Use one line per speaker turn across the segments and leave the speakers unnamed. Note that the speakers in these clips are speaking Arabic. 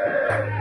Yeah.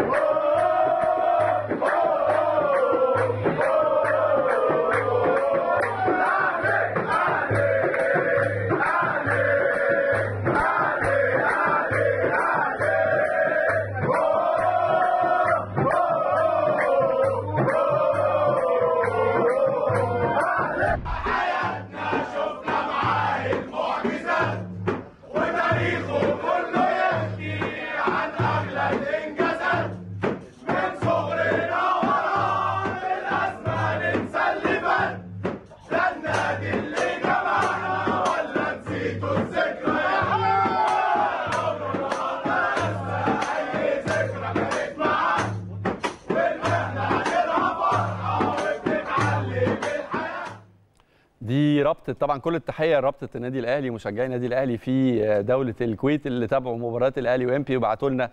رابطه طبعا كل التحيه لرابطه النادي الاهلي ومشجعي النادي الاهلي في دوله الكويت اللي تابعوا مباريات الاهلي وامبي وبعتوا لنا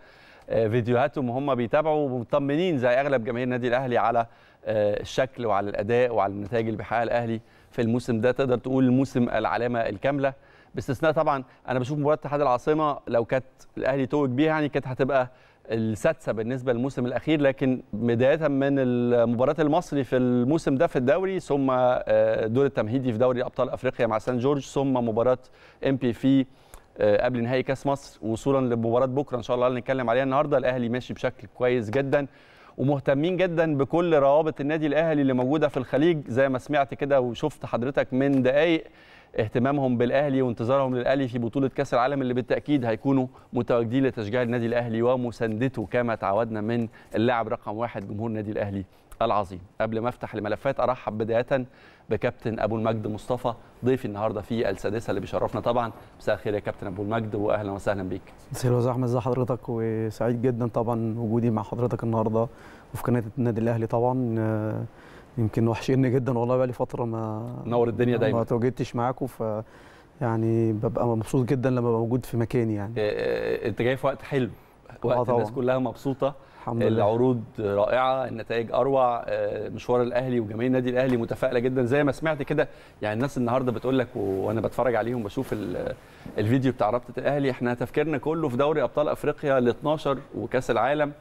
آه، فيديوهاتهم وهم بيتابعوا ومطمنين زي اغلب جماهير النادي الاهلي على آه، الشكل وعلى الاداء وعلى النتائج اللي بيحققها الاهلي في الموسم ده تقدر تقول موسم العلامه الكامله باستثناء طبعا انا بشوف مباراه اتحاد العاصمه لو كانت الاهلي توج بيها يعني كانت هتبقى السادسه بالنسبه للموسم الاخير لكن بدايه من المباراه المصري في الموسم ده في الدوري ثم آه، دور التمهيدي في دوري ابطال افريقيا مع سان جورج ثم مباراه ام بي في آه، قبل نهائي كاس مصر وصولا لمباراه بكره ان شاء الله اللي هنتكلم عليها النهارده الاهلي ماشي بشكل كويس جدا ومهتمين جدا بكل روابط النادي الاهلي اللي موجوده في الخليج زي ما سمعت كده وشفت حضرتك من دقائق اهتمامهم بالاهلي وانتظارهم للاهلي في بطوله كاس العالم اللي بالتاكيد هيكونوا متواجدين لتشجيع النادي الاهلي ومساندته كما تعودنا من اللاعب رقم واحد جمهور النادي الاهلي العظيم قبل ما افتح الملفات ارحب بدايه بكابتن ابو المجد مصطفى ضيفي النهارده في السادسه اللي بيشرفنا طبعا مساء الخير يا كابتن ابو المجد واهلا وسهلا بيك
مساء الوزير احمد ازي حضرتك وسعيد جدا طبعا وجودي مع حضرتك النهارده وفي قناه النادي الاهلي طبعا يمكن وحشني جدا والله بقى لي فتره ما نور الدنيا دايما ما تواجدتش معاكم ف يعني ببقى مبسوط جدا لما ببقى موجود في مكاني يعني
إيه انت جاي في وقت حلو آه، وقت الناس كلها مبسوطه الحمد آه، لله العروض رائعه النتائج اروع مشوار الاهلي وجماهير النادي الاهلي متفائله جدا زي ما سمعت كده يعني الناس النهارده بتقول لك وانا بتفرج عليهم بشوف الفيديو بتاع رابطه الاهلي احنا تفكيرنا كله في دوري ابطال افريقيا ال 12 وكاس العالم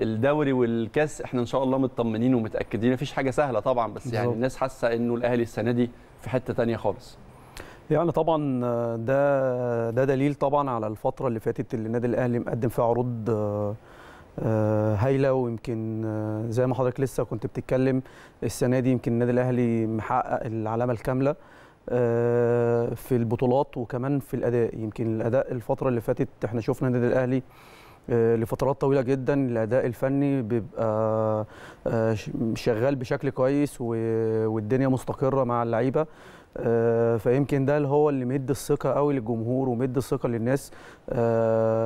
الدوري والكاس احنا ان شاء الله مطمنين ومتاكدين مفيش حاجه سهله طبعا بس يعني الناس حاسه انه الاهلي السنه دي في حته ثانيه خالص
يعني طبعا ده ده دليل طبعا على الفتره اللي فاتت اللي النادي الاهلي مقدم فيها عروض آه، هايله ويمكن آه، زي ما حضرتك لسه كنت بتتكلم السنه دي يمكن النادي الاهلي محقق العلامه الكامله آه، في البطولات وكمان في الاداء يمكن الاداء الفتره اللي فاتت احنا شفنا النادي الاهلي آه، لفترات طويله جدا الاداء الفني بيبقى آه، شغال بشكل كويس والدنيا مستقره مع اللعيبه آه، فيمكن ده اللي هو اللي مد الثقه قوي للجمهور ومد الثقه للناس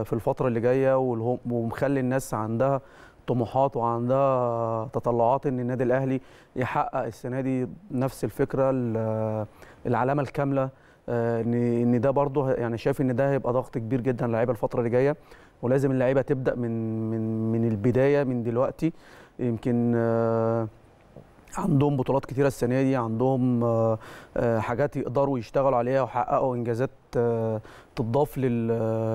في الفتره اللي جايه ومخلي الناس عندها طموحات وعندها تطلعات ان النادي الاهلي يحقق السنه دي نفس الفكره العلامه الكامله ان ان ده برضه يعني شايف ان ده هيبقى ضغط كبير جدا للعيبه الفتره اللي جايه ولازم اللعيبه تبدا من من من البدايه من دلوقتي يمكن آه، عندهم بطولات كتيره السنه دي عندهم آه، آه، حاجات يقدروا يشتغلوا عليها ويحققوا انجازات تضاف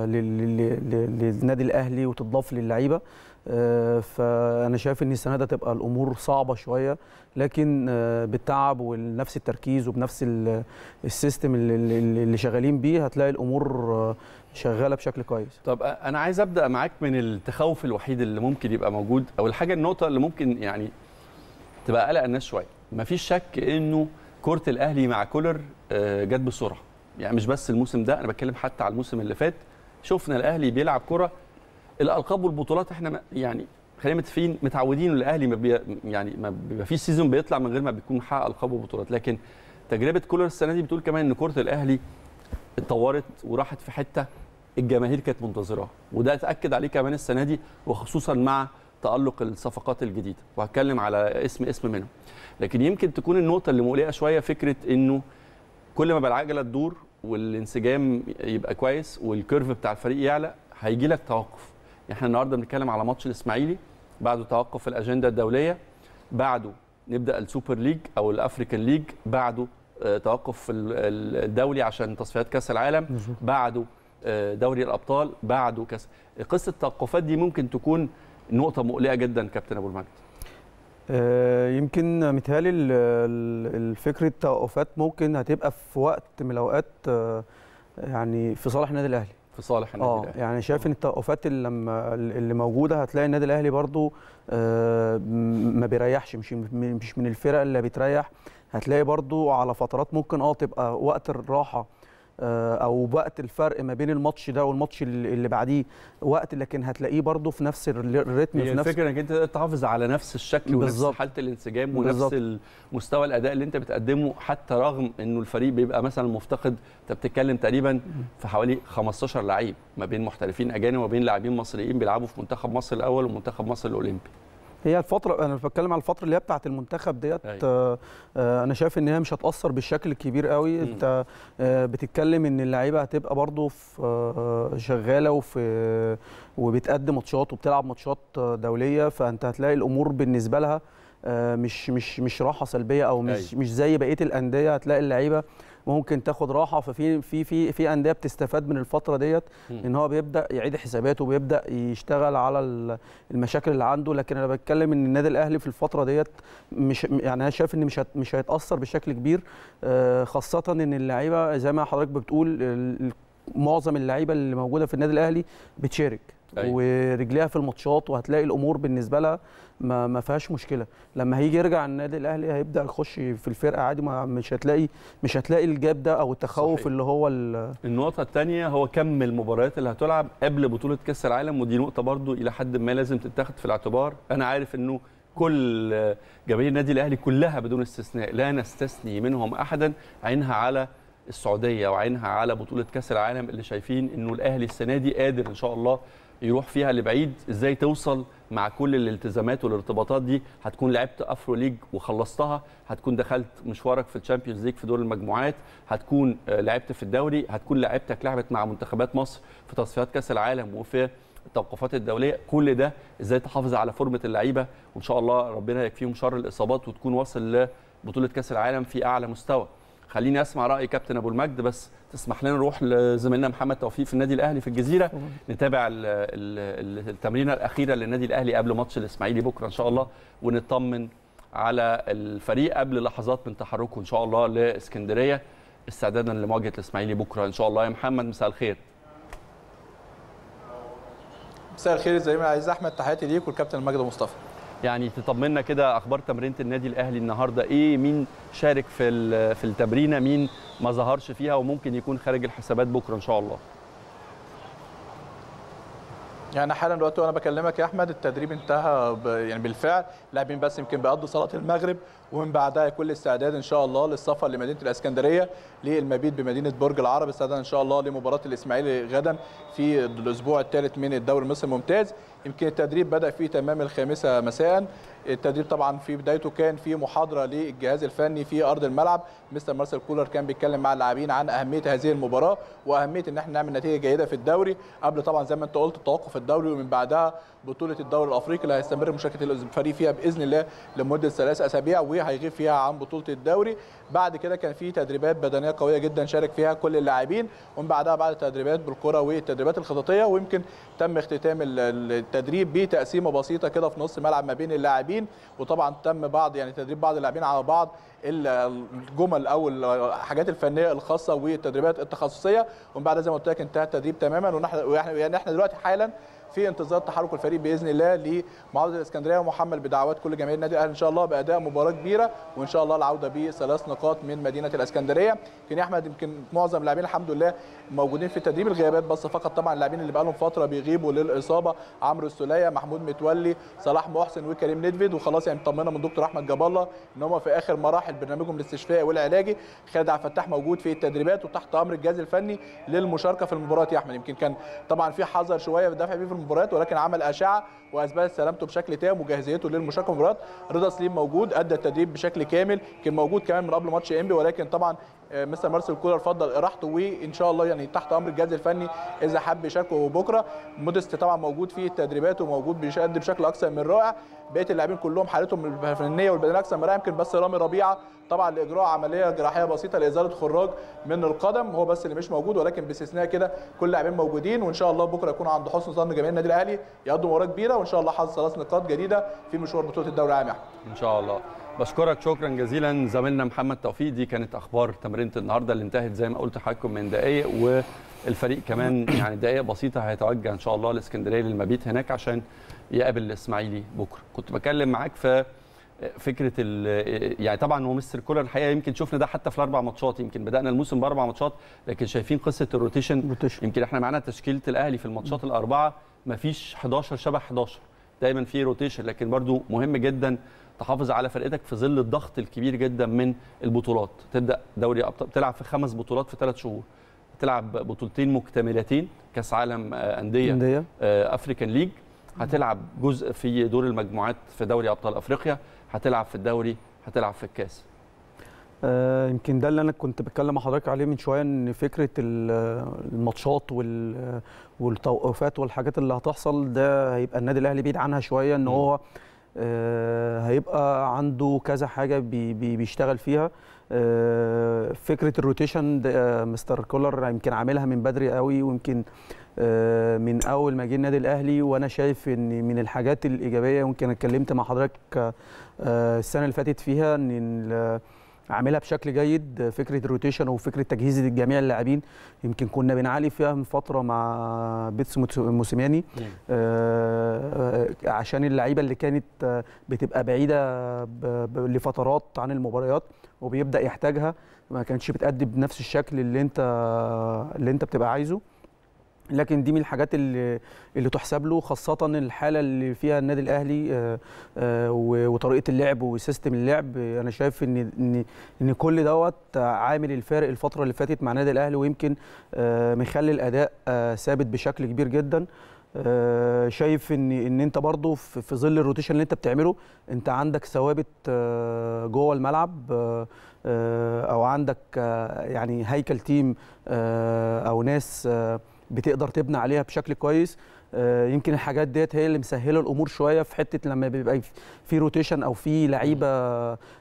للنادي الاهلي وتضاف للعيبه آه، فانا شايف ان السنه ده تبقى الامور صعبه شويه لكن آه، بالتعب ونفس التركيز وبنفس السيستم اللي شغالين بيه هتلاقي الامور آه، شغاله بشكل كويس
طب انا عايز ابدا معاك من التخوف الوحيد اللي ممكن يبقى موجود او الحاجه النقطه اللي ممكن يعني تبقى قلق الناس شويه مفيش شك انه كره الاهلي مع كولر جت بسرعه يعني مش بس الموسم ده انا بتكلم حتى على الموسم اللي فات شفنا الاهلي بيلعب كره الالقاب والبطولات احنا يعني خلينا متفقين متعودين الاهلي ما بي يعني ما بيبقى فيش سيزون بيطلع من غير ما بيكون محقق القاب وبطولات لكن تجربه كولر السنه دي بتقول كمان ان كره الاهلي اتطورت وراحت في حته الجماهير كانت منتظراها وده اتاكد عليه كمان السنه دي وخصوصا مع تالق الصفقات الجديده وهتكلم على اسم اسم منهم لكن يمكن تكون النقطه اللي مقلقه شويه فكره انه كل ما بالعجله تدور والانسجام يبقى كويس والكيرف بتاع الفريق يعلى هيجي لك توقف احنا النهارده بنتكلم على ماتش الاسماعيلي بعده توقف الاجنده الدوليه بعده نبدا السوبر ليج او الافريكان ليج بعده آه، توقف الدولي عشان تصفيات كاس العالم بعده آه، دوري الابطال بعده كاس قصه التوقفات دي ممكن تكون نقطه مقلقه جدا كابتن ابو المجد
آه، يمكن متهيألي الفكرة التوقفات ممكن هتبقى في وقت من الأوقات يعني في صالح النادي الأهلي
في صالح النادي آه، الاهلي
اه يعني شايف آه. ان التوقفات اللي لما اللي موجوده هتلاقي النادي الاهلي برضو آه، ما بيريحش مش مش من الفرق اللي بتريح هتلاقي برضو على فترات ممكن اه تبقى وقت الراحه آه، او وقت الفرق ما بين الماتش ده والماتش اللي بعديه وقت لكن هتلاقيه برضه في نفس الريتم في نفس الفكره
انك انت تحافظ على نفس الشكل بالزبط. ونفس حاله الانسجام ونفس بالزبط. مستوى الاداء اللي انت بتقدمه حتى رغم انه الفريق بيبقى مثلا مفتقد انت بتتكلم تقريبا في حوالي 15 لعيب ما بين محترفين اجانب وما بين لاعبين مصريين بيلعبوا في منتخب مصر الاول ومنتخب مصر الاولمبي
هي الفترة أنا بتكلم على الفترة اللي هي بتاعت المنتخب ديت أيوة. آه،, آه أنا شايف إن هي مش هتأثر بالشكل الكبير قوي مم. أنت آه بتتكلم إن اللعيبة هتبقى برضو في آه شغالة وفي وبتقدم ماتشات وبتلعب ماتشات دولية فأنت هتلاقي الأمور بالنسبة لها آه، مش مش مش راحه سلبيه او مش أي. أيوة. مش زي بقيه الانديه هتلاقي اللعيبه ممكن تاخد راحه ففي في في في انديه بتستفاد من الفتره ديت ان هو بيبدا يعيد حساباته وبيبدا يشتغل على المشاكل اللي عنده لكن انا بتكلم ان النادي الاهلي في الفتره ديت مش يعني انا شايف ان مش مش هيتاثر بشكل كبير آه، خاصه ان اللعيبه زي ما حضرتك بتقول معظم اللعيبه اللي موجوده في النادي الاهلي بتشارك أيوة. ورجليها في الماتشات وهتلاقي الامور بالنسبه لها ما, ما فيهاش مشكله لما هيجي يرجع النادي الاهلي هيبدا يخش في الفرقه عادي ما مش هتلاقي مش هتلاقي الجاب ده او التخوف صحيح. اللي هو
النقطه الثانيه هو كم المباريات اللي هتلعب قبل بطوله كاس العالم ودي نقطه برضو الى حد ما لازم تتاخد في الاعتبار انا عارف انه كل جماهير النادي الاهلي كلها بدون استثناء لا نستثني منهم احدا عينها على السعوديه وعينها على بطوله كاس العالم اللي شايفين انه الاهلي السنه دي قادر ان شاء الله يروح فيها لبعيد ازاي توصل مع كل الالتزامات والارتباطات دي هتكون لعبت افرو ليج وخلصتها هتكون دخلت مشوارك في الشامبيونز ليج في دور المجموعات هتكون آه، لعبت في الدوري هتكون لعبتك لعبت مع منتخبات مصر في تصفيات كاس العالم وفي التوقفات الدوليه كل ده ازاي تحافظ على فورمه اللعيبه وان شاء الله ربنا يكفيهم شر الاصابات وتكون واصل لبطوله كاس العالم في اعلى مستوى خليني اسمع راي كابتن ابو المجد بس تسمح لنا نروح لزميلنا محمد توفيق في النادي الاهلي في الجزيره نتابع التمرينه الاخيره للنادي الاهلي قبل ماتش الاسماعيلي بكره ان شاء الله ونطمن على الفريق قبل لحظات من تحركه ان شاء الله لاسكندريه استعدادا لمواجهه الاسماعيلي بكره ان شاء الله يا محمد مساء الخير
مساء الخير ما عايز احمد تحياتي
ليك والكابتن المجد مصطفى يعني تطمنا كده اخبار تمرينه النادي الاهلي النهارده ايه مين شارك في في التمرينه مين ما ظهرش فيها وممكن يكون خارج الحسابات بكره ان
شاء الله يعني حالا دلوقتي وانا بكلمك يا احمد التدريب انتهى يعني بالفعل لاعبين بس يمكن بيقضوا صلاه المغرب ومن بعدها كل استعداد ان شاء الله للسفر لمدينه الاسكندريه للمبيت بمدينه برج العرب استعداد ان شاء الله لمباراه الاسماعيلي غدا في الاسبوع الثالث من الدوري المصري الممتاز يمكن التدريب بدأ في تمام الخامسة مساء التدريب طبعا في بدايته كان في محاضره للجهاز الفني في ارض الملعب مستر مارسيل كولر كان بيتكلم مع اللاعبين عن اهميه هذه المباراه واهميه ان احنا نعمل نتيجه جيده في الدوري قبل طبعا زي ما انت قلت التوقف الدوري ومن بعدها بطوله الدوري الافريقي اللي هيستمر مشاركه الفريق فيها باذن الله لمده ثلاث اسابيع وهيغيب فيها عن بطوله الدوري بعد كده كان في تدريبات بدنيه قويه جدا شارك فيها كل اللاعبين ومن بعدها بعد التدريبات بالكره والتدريبات الخططيه ويمكن تم اختتام التدريب بتقسيمه بسيطه كده في نص ملعب ما بين اللاعبين اللاعبين وطبعا تم بعض يعني تدريب بعض اللاعبين على بعض الجمل او الحاجات الفنيه الخاصه والتدريبات التخصصيه ومن بعد زي ما قلت لك انتهى التدريب تماما ونحن يعني احنا دلوقتي حالا في انتظار تحرك الفريق باذن الله لمعارضه الاسكندريه ومحمل بدعوات كل جماهير النادي الاهلي ان شاء الله باداء مباراه كبيره وان شاء الله العوده بثلاث نقاط من مدينه الاسكندريه يمكن احمد يمكن معظم اللاعبين الحمد لله موجودين في تدريب الغيابات بس فقط طبعا اللاعبين اللي بقالهم فتره بيغيبوا للاصابه عمرو السوليه محمود متولي صلاح محسن وكريم ندفيد وخلاص يعني طمنا من دكتور احمد جاب الله ان هم في اخر مراحل برنامجهم الاستشفائي والعلاجي خالد عبد الفتاح موجود في التدريبات وتحت امر الجهاز الفني للمشاركه في المباراه يا احمد يمكن كان طبعا في حذر شويه في الدفع بيه في المباريات ولكن عمل اشعه واثبتت سلامته بشكل تام وجاهزيته للمشاركه في المباريات رضا سليم موجود ادى التدريب بشكل كامل كان موجود كمان من قبل ماتش انبي ولكن طبعا مستر آه، مارسيل كولر فضل راحته وان شاء الله يعني تحت امر الجهاز الفني اذا حب يشاركه بكره مودست طبعا موجود في التدريبات وموجود بيقدم بشكل اكثر من رائع بقيه اللاعبين كلهم حالتهم الفنيه والبدنيه اكثر من رائع يمكن بس رامي ربيعه طبعا لاجراء عمليه جراحيه بسيطه لازاله خراج من القدم هو بس اللي مش موجود ولكن باستثناء كده كل اللاعبين موجودين وان شاء الله بكره يكون عند حسن ظن جماهير النادي الاهلي يقدموا مباراه كبيره وان شاء الله حظ ثلاث نقاط جديده في مشوار بطوله الدوري العام
ان شاء الله بشكرك شكرا جزيلا زميلنا محمد توفيق دي كانت اخبار تمرينه النهارده اللي انتهت زي ما قلت حضراتكم من دقائق والفريق كمان يعني دقائق بسيطه هيتوجه ان شاء الله لاسكندريه للمبيت هناك عشان يقابل الاسماعيلي بكره كنت بكلم معاك في فكره يعني طبعا هو مستر كولر الحقيقه يمكن شفنا ده حتى في الاربع ماتشات يمكن بدانا الموسم باربع ماتشات لكن شايفين قصه الروتيشن روتيشن. يمكن احنا معانا تشكيله الاهلي في الماتشات الاربعه مفيش 11 شبه 11 دايما في روتيشن لكن برضو مهم جدا تحافظ على فرقتك في ظل الضغط الكبير جدا من البطولات تبدا دوري ابطال تلعب في خمس بطولات في ثلاث شهور تلعب بطولتين مكتملتين كاس عالم آه، انديه أندية. آه، افريكان ليج هتلعب جزء في دور المجموعات في دوري ابطال افريقيا هتلعب في الدوري هتلعب في الكاس
آه يمكن ده اللي انا كنت بتكلم مع حضرتك عليه من شويه ان فكره آه، الماتشات والتوقفات والحاجات اللي هتحصل ده هيبقى النادي الاهلي بعيد عنها شويه ان هو م. آه، هيبقى عنده كذا حاجه بي بي بيشتغل فيها آه، فكره الروتيشن آه، مستر كولر يمكن عاملها من بدري قوي ويمكن من اول ما جه النادي الاهلي وانا شايف ان من الحاجات الايجابيه يمكن اتكلمت مع حضرتك السنه اللي فاتت فيها ان عاملها بشكل جيد فكره الروتيشن وفكره تجهيز جميع اللاعبين يمكن كنا بنعاني فيها من فتره مع بيتس موسيماني آه، آه، عشان اللعيبه اللي كانت آه، بتبقى بعيده لفترات عن المباريات وبيبدا يحتاجها ما كانتش بتأدي بنفس الشكل اللي انت اللي انت بتبقى عايزه لكن دي من الحاجات اللي اللي تحسب له خاصه الحاله اللي فيها النادي الاهلي آه، آه، وطريقه اللعب وسيستم اللعب انا شايف ان ان ان كل دوت عامل الفارق الفتره اللي فاتت مع النادي الاهلي ويمكن آه، مخلي الاداء ثابت بشكل كبير جدا شايف ان ان انت برضو في ظل الروتيشن اللي انت بتعمله انت عندك ثوابت جوه الملعب او عندك يعني هيكل تيم او ناس بتقدر تبني عليها بشكل كويس آه، يمكن الحاجات ديت هي اللي مسهله الامور شويه في حته لما بيبقى في روتيشن او في لعيبه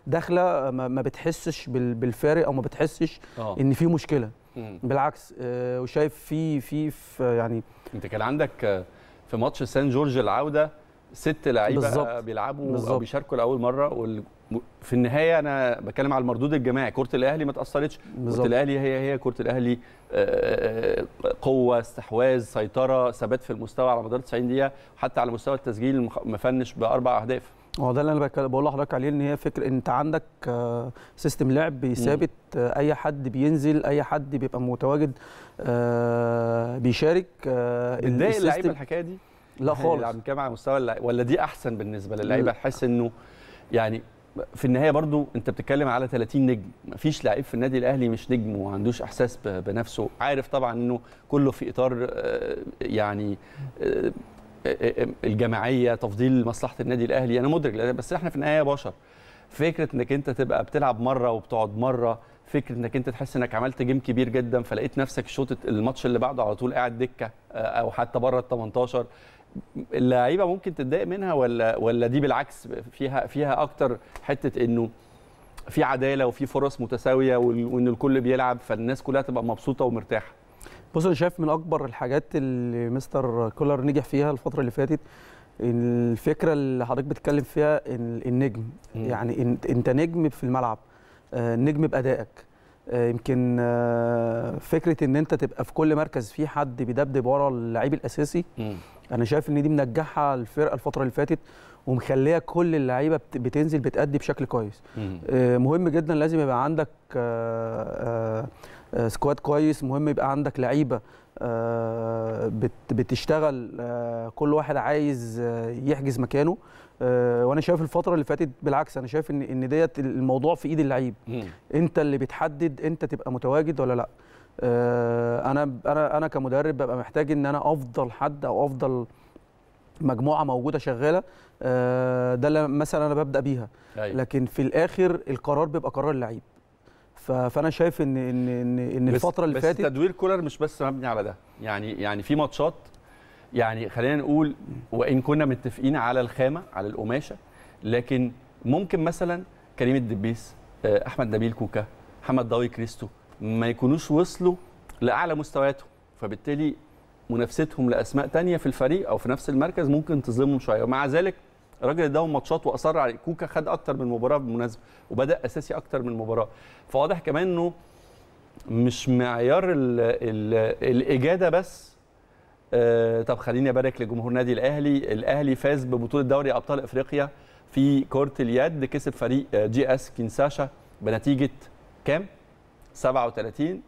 داخله ما بتحسش بالفارق او ما بتحسش آه. ان في مشكله
بالعكس آه، وشايف في في يعني انت كان عندك في ماتش سان جورج العوده ست لعيبه بيلعبوا او بيشاركوا لاول مره في النهايه انا بتكلم على المردود الجماعي كره الاهلي ما تاثرتش كره الاهلي هي هي كره الاهلي آه، آه، آه، قوه استحواذ سيطره ثبات في المستوى على مدار 90 دقيقه حتى على مستوى التسجيل مفنش باربع اهداف
هو ده اللي انا بقول لحضرتك عليه ان هي فكره انت عندك سيستم لعب بيثابت اي حد بينزل اي حد بيبقى متواجد
بيشارك بتضايق اللعيبه الحكايه دي لا يعني خالص بنتكلم على مستوى ولا دي احسن بالنسبه للعيبه تحس انه يعني في النهايه برضو انت بتتكلم على 30 نجم مفيش لعيب في النادي الاهلي مش نجم وما عندوش احساس بنفسه عارف طبعا انه كله في اطار آه، يعني آه، آه، الجماعيه تفضيل مصلحه النادي الاهلي انا مدرك بس احنا في النهايه بشر فكره انك انت تبقى بتلعب مره وبتقعد مره فكره انك انت تحس انك عملت جيم كبير جدا فلقيت نفسك الشوط الماتش اللي بعده على طول قاعد دكه او حتى بره ال 18 اللعيبه ممكن تتضايق منها ولا ولا دي بالعكس فيها فيها اكتر حته انه في عداله وفي فرص متساويه وان الكل بيلعب فالناس كلها تبقى مبسوطه ومرتاحه بص انا
شايف من اكبر الحاجات اللي مستر كولر نجح فيها الفتره اللي فاتت الفكره اللي حضرتك بتتكلم فيها النجم م. يعني انت نجم في الملعب آه، نجم بادائك آه، يمكن آه، فكره ان انت تبقى في كل مركز في حد بيدبدب ورا اللعيب الاساسي م. انا شايف ان دي منجحه الفرقه الفتره اللي فاتت ومخليه كل اللعيبه بتنزل بتأدي بشكل كويس آه، مهم جدا لازم يبقى عندك آه، آه، سكواد كويس مهم يبقى عندك لعيبه بتشتغل كل واحد عايز يحجز مكانه وانا شايف الفتره اللي فاتت بالعكس انا شايف ان ان ديت الموضوع في ايد اللعيب انت اللي بتحدد انت تبقى متواجد ولا لا آه، انا انا انا كمدرب ببقى محتاج ان انا افضل حد او افضل مجموعه موجوده شغاله آه، ده اللي مثلا انا ببدا بيها أيوه. لكن في الاخر القرار بيبقى قرار اللعيب فانا شايف ان ان ان, إن الفتره اللي فاتت بس تدوير
كولر مش بس مبني على ده يعني يعني في ماتشات يعني خلينا نقول وان كنا متفقين على الخامه على القماشه لكن ممكن مثلا كريم الدبيس آه، احمد نبيل كوكا محمد ضوي كريستو ما يكونوش وصلوا لاعلى مستوياتهم فبالتالي منافستهم لاسماء تانية في الفريق او في نفس المركز ممكن تظلمهم شويه ومع ذلك الراجل اداهم ماتشات واصر على كوكا خد اكتر من مباراه بالمناسبه وبدا اساسي اكتر من مباراه فواضح كمان انه مش معيار الـ الـ الاجاده بس آه طب خليني ابارك لجمهور نادي الاهلي الاهلي فاز ببطوله دوري ابطال افريقيا في كره اليد كسب فريق آه، جي اس كينساشا بنتيجه كام 37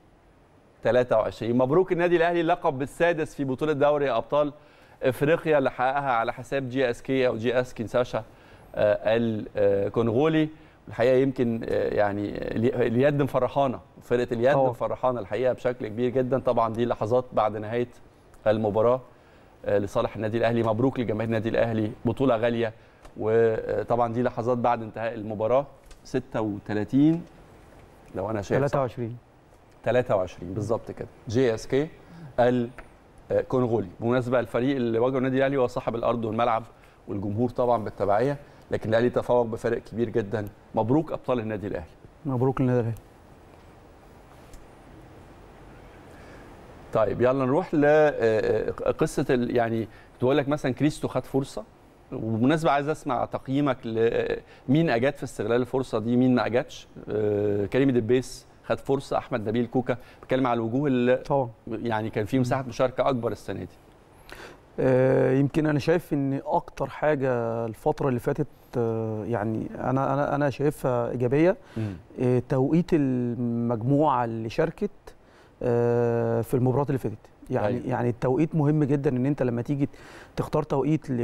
23 مبروك النادي الاهلي اللقب السادس في بطوله دوري ابطال افريقيا اللي حققها على حساب جي اس كي او جي اس كينساشا آه، الكونغولي الحقيقه يمكن آه، يعني اليد مفرحانه فرقه اليد أوه. مفرحانه الحقيقه بشكل كبير جدا طبعا دي لحظات بعد نهايه المباراه آه، لصالح النادي الاهلي مبروك لجماهير النادي الاهلي بطوله غاليه وطبعا دي لحظات بعد انتهاء المباراه 36 لو انا شايف 23 23 بالظبط كده جي اس كي الكونغولي آه، بمناسبه الفريق اللي واجهه النادي الاهلي هو صاحب الارض والملعب والجمهور طبعا بالتبعيه لكن الاهلي تفوق بفارق كبير جدا مبروك ابطال النادي الاهلي
مبروك النادي الاهلي
طيب يلا نروح لقصه آه، آه، يعني تقول لك مثلا كريستو خد فرصه وبمناسبه عايز اسمع تقييمك لمين اجت في استغلال الفرصه دي مين ما اجتش آه، كريم دبيس خد فرصه احمد نبيل كوكا بتكلم على الوجوه اللي طبعا يعني كان في مساحه مشاركه اكبر السنه دي
آه، يمكن انا شايف ان اكتر حاجه الفتره اللي فاتت آه، يعني انا انا انا شايفها ايجابيه توقيت المجموعه اللي شاركت في المباراه اللي فاتت يعني أيوة. يعني التوقيت مهم جدا ان انت لما تيجي تختار توقيت ل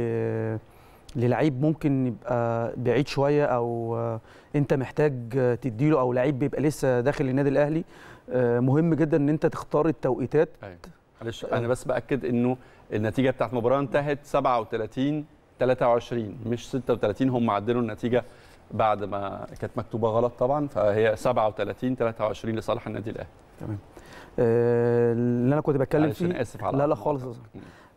للعيب ممكن يبقى بعيد شويه او آه، انت محتاج تديله او لعيب بيبقى لسه داخل النادي الاهلي آه، مهم جدا ان انت تختار التوقيتات
أيوة. معلش آه. انا بس باكد انه النتيجه بتاعت المباراه انتهت 37 23 مش 36 هم عدلوا النتيجه بعد ما كانت مكتوبه غلط طبعا فهي 37 23 لصالح النادي الاهلي
تمام اللي انا كنت بتكلم فيه اسف على لا لا خالص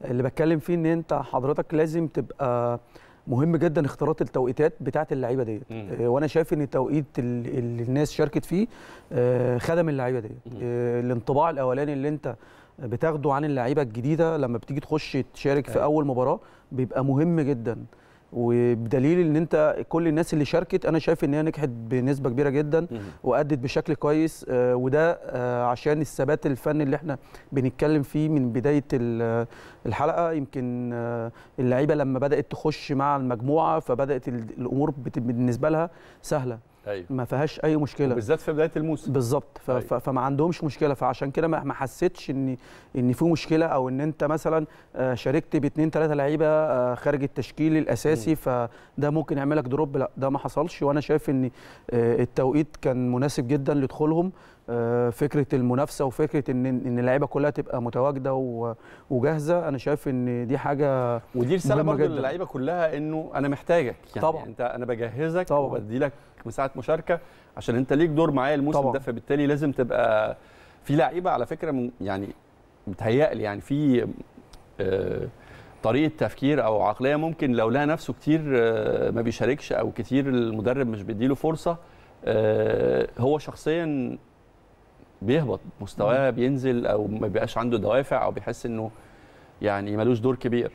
اللي بتكلم فيه ان انت حضرتك لازم تبقى مهم جدا اختيارات التوقيتات بتاعه اللعيبه ديت آه، وانا شايف ان التوقيت اللي الناس شاركت فيه آه، خدم اللعيبه ديت آه، الانطباع الاولاني اللي انت بتاخده عن اللعيبه الجديده لما بتيجي تخش تشارك في أيوة. اول مباراه بيبقى مهم جدا وبدليل ان انت كل الناس اللي شاركت انا شايف ان هي نجحت بنسبه كبيره جدا وادت بشكل كويس آه، وده آه، عشان الثبات الفني اللي احنا بنتكلم فيه من بدايه آه، الحلقه يمكن اللعيبه لما بدات تخش مع المجموعه فبدات الامور بالنسبه لها سهله أيوه. ما فيهاش اي مشكله بالذات في بدايه الموسم بالظبط ف... أيوه. فما عندهمش مشكله فعشان كده ما حسيتش ان ان في مشكله او ان انت مثلا آه، شاركت باثنين ثلاثه لعيبه آه، خارج التشكيل الاساسي مم. فده ممكن يعمل لك دروب لا ده ما حصلش وانا شايف ان آه، التوقيت كان مناسب جدا لدخولهم آه، فكره المنافسه وفكره ان ان اللعيبه كلها تبقى متواجده وجاهزه انا شايف ان دي حاجه ودي رساله برضه للعيبه
كلها انه انا محتاجك يعني طبعا انت انا بجهزك طبعا وبدي لك مساحه مشاركه عشان انت ليك دور معايا الموسم ده فبالتالي لازم تبقى في لعيبه على فكره يعني متهيألي يعني في آه، طريقه تفكير او عقليه ممكن لو لها نفسه كتير آه، ما بيشاركش او كتير المدرب مش بيديله فرصه هو شخصيا بيهبط مستواه بينزل او ما بيبقاش عنده دوافع او بيحس انه يعني ملوش دور كبير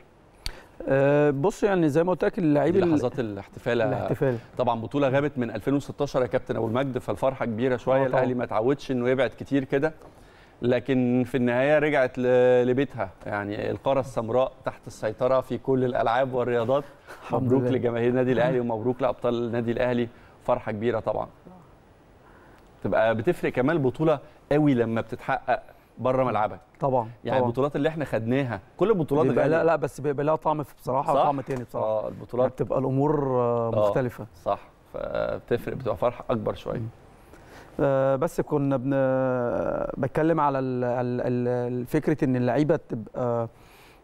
أه بص يعني زي ما قلت لك اللعيب لحظات الاحتفال الاحتفال طبعا بطوله غابت من 2016 يا كابتن ابو المجد فالفرحه كبيره شويه آه، الاهلي ما اتعودش انه يبعد كتير كده لكن في النهايه رجعت لبيتها يعني القاره السمراء تحت السيطره في كل الالعاب والرياضات مبروك لجماهير النادي الاهلي ومبروك لابطال النادي الاهلي فرحه كبيره طبعا تبقى بتفرق كمان البطوله قوي لما بتتحقق بره ملعبك طبعا يعني طبعًا. البطولات اللي احنا خدناها كل البطولات لا لا
بس بيبقى لها طعم بصراحه وطعم تاني بصراحه اه البطولات يعني بتبقى الامور آه، اه، مختلفه آه
صح فبتفرق بتبقى فرح اكبر شويه
آه، بس كنا بن... بتكلم على فكره ان اللعيبه تبقى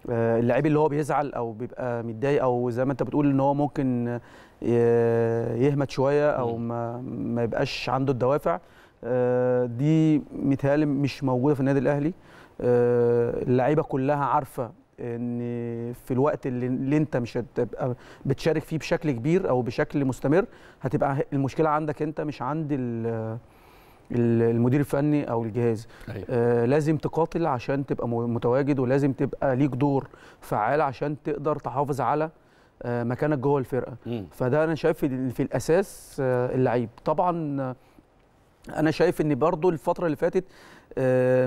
اللعيب اللي هو بيزعل او بيبقى متضايق او زي ما انت بتقول ان هو ممكن يهمت شويه او ما, ما يبقاش عنده الدوافع آه، دي متهيألي مش موجوده في النادي الاهلي آه، اللعيبه كلها عارفه ان في الوقت اللي, اللي انت مش هتبقى بتشارك فيه بشكل كبير او بشكل مستمر هتبقى المشكله عندك انت مش عند المدير الفني او الجهاز أيوة. آه لازم تقاتل عشان تبقى متواجد ولازم تبقى ليك دور فعال عشان تقدر تحافظ على آه، مكانك جوه الفرقه مم. فده انا شايف في الاساس آه، اللعيب طبعا آه، انا شايف ان برضو الفتره اللي فاتت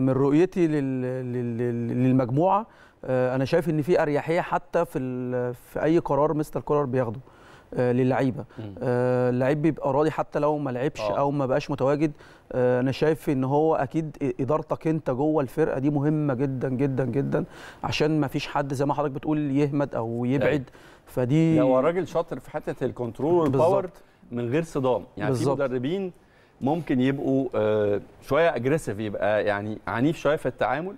من رؤيتي للمجموعه انا شايف ان في اريحيه حتى في في اي قرار مستر كولر بياخده للعيبه اللعيب بيبقى راضي حتى لو ما لعبش او ما بقاش متواجد انا شايف ان هو اكيد ادارتك انت جوه الفرقه دي مهمه جدا جدا جدا عشان ما فيش حد زي ما حضرتك بتقول يهمد او يبعد أي. أيوة. فدي هو
راجل شاطر في حته الكنترول والباور من غير صدام يعني بالزبط. في مدربين ممكن يبقوا آه شويه اجريسيف يبقى يعني عنيف شويه في التعامل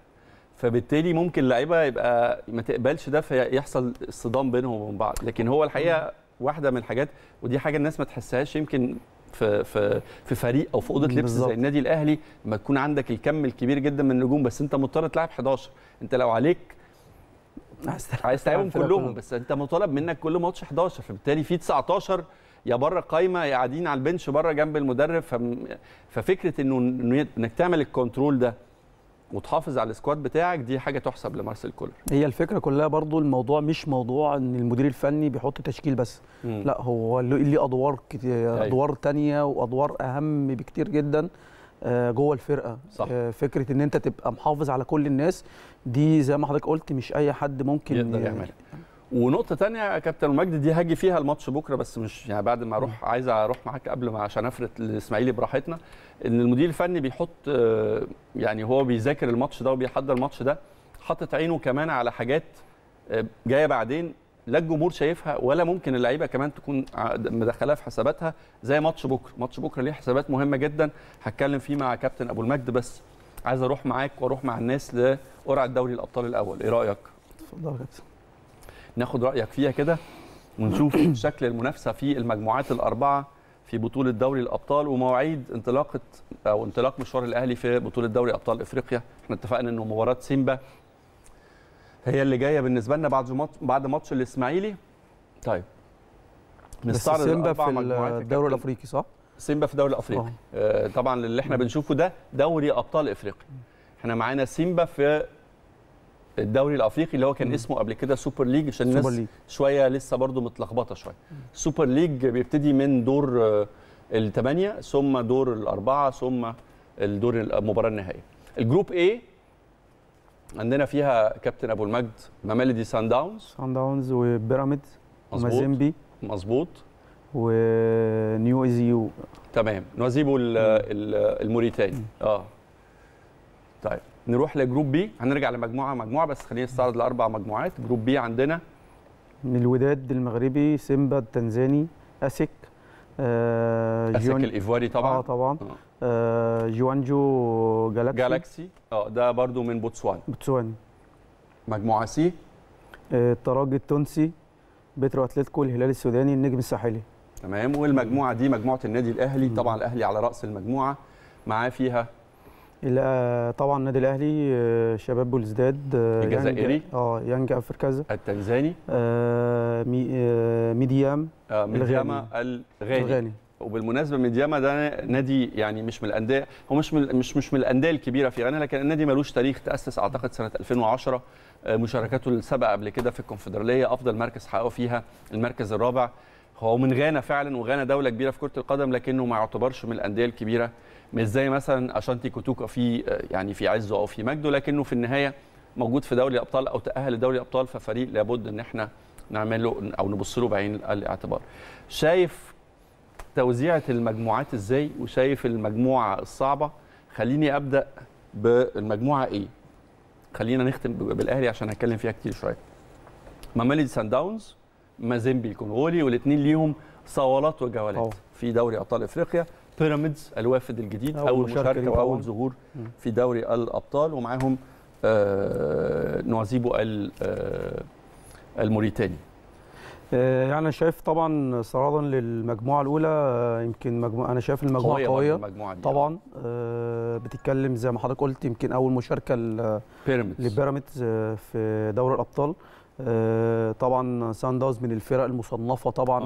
فبالتالي ممكن لعيبه يبقى ما تقبلش ده فيحصل صدام بينهم وبين بعض لكن هو الحقيقه واحده من الحاجات ودي حاجه الناس ما تحسهاش يمكن في في في فريق او في اوضه لبس زي النادي الاهلي لما تكون عندك الكم الكبير جدا من النجوم بس انت مضطر تلعب 11 انت لو عليك عايز تلعبهم كلهم بس انت مطالب منك كل ماتش 11 فبالتالي في 19 يا بره القايمه يا قاعدين على البنش بره جنب المدرب ففكره انه انك تعمل الكنترول ده وتحافظ على السكواد بتاعك دي حاجه تحسب لمارسيل كولر
هي الفكره كلها برضو الموضوع مش موضوع ان المدير الفني بيحط تشكيل بس مم. لا هو ليه ادوار كتير أيوه. ادوار تانية وادوار اهم بكتير جدا آه، جوه الفرقه صح. آه، فكره ان انت تبقى محافظ على كل الناس دي زي ما حضرتك قلت مش اي حد ممكن
يقدر يعملها ونقطه تانية يا كابتن مجدي دي هاجي فيها الماتش بكره بس مش يعني بعد ما اروح عايز اروح معاك قبل ما عشان افرت الاسماعيلي براحتنا ان المدير الفني بيحط آه، يعني هو بيذاكر الماتش ده وبيحضر الماتش ده حاطط عينه كمان على حاجات جايه بعدين لا الجمهور شايفها ولا ممكن اللعيبه كمان تكون مدخلها في حساباتها زي ماتش بكره ماتش بكره ليه حسابات مهمه جدا هتكلم فيه مع كابتن ابو المجد بس عايز اروح معاك واروح مع الناس لقرعه دوري الابطال الاول ايه رايك
اتفضل يا كابتن
ناخد رايك فيها كده ونشوف شكل المنافسه في المجموعات الاربعه في بطوله دوري الابطال ومواعيد انطلاقه او انطلاق مشوار الاهلي في بطوله دوري ابطال افريقيا احنا اتفقنا انه مباراه سيمبا هي اللي جايه بالنسبه لنا بعد ماتش بعد ماتش الاسماعيلي طيب نستعرض سيمبا في
الدوري الافريقي صح؟ سيمبا في الدوري الافريقي آه.
آه طبعا اللي احنا بنشوفه ده دوري ابطال افريقيا احنا معانا سيمبا في الدوري الافريقي اللي هو كان اسمه قبل كده سوبر ليج عشان الناس شويه لسه برضو متلخبطه شويه سوبر ليج بيبتدي من دور آه، الثمانيه ثم دور الاربعه ثم الدور المباراه النهائيه الجروب ايه عندنا فيها كابتن ابو المجد ماميلودي سان داونز
سان داونز وبيراميدز ومازيمبي
مظبوط ونيو ايزيو تمام نوازيبو الموريتاني اه طيب نروح لجروب بي هنرجع لمجموعه مجموعه بس خلينا نستعرض الاربع مجموعات جروب بي عندنا
الوداد المغربي سيمبا التنزاني اسك آه اسك الايفواري طبعا اه
طبعا آه. آه، جوانجو جالاكسي جالاكسي اه ده برضو من بوتسوانا بوتسوانا مجموعه سي
الترجي آه، التونسي بترو اتلتيكو الهلال السوداني النجم الساحلي
تمام والمجموعه دي مجموعه النادي الاهلي طبعا الاهلي على راس المجموعه معاه فيها
طبعا النادي الاهلي آه، شباب بولزداد الجزائري اه يانج افريكازا التنزاني آه مي آه ميديام آه ميدياما
الغاني, الغاني. وبالمناسبه ميدياما ده نادي يعني مش من الانديه هو مش من مش مش من الانديه الكبيره في غانا لكن النادي ملوش تاريخ تاسس اعتقد سنه 2010 آه، مشاركاته السابقه قبل كده في الكونفدراليه افضل مركز حققه فيها المركز الرابع هو من غانا فعلا وغانا دوله كبيره في كره القدم لكنه ما يعتبرش من الانديه الكبيره مش زي مثلا اشانتي كوتوكا في آه، يعني في عزه او في مجده لكنه في النهايه موجود في دوري الابطال او تاهل لدوري الابطال ففريق لابد ان احنا نعمله او نبص له بعين الاعتبار شايف توزيعة المجموعات ازاي وشايف المجموعة الصعبة خليني أبدأ بالمجموعة إيه خلينا نختم بالأهلي عشان هتكلم فيها كتير شوية ماميلي سان داونز مازيمبي الكونغولي والاثنين ليهم صوالات وجولات أوه. في دوري ابطال افريقيا بيراميدز الوافد الجديد اول, مشاركه واول ظهور في دوري الابطال ومعاهم آه نوازيبو آه، الموريتاني آه، يعني
شايف طبعا صراحه للمجموعه الاولى آه، يمكن مجموعة انا شايف المجموعه قويه, قوية آه. طبعا بتتكلم زي ما حضرتك قلت يمكن اول مشاركه لبيراميدز في دوري الابطال طبعا سان من الفرق المصنفه طبعا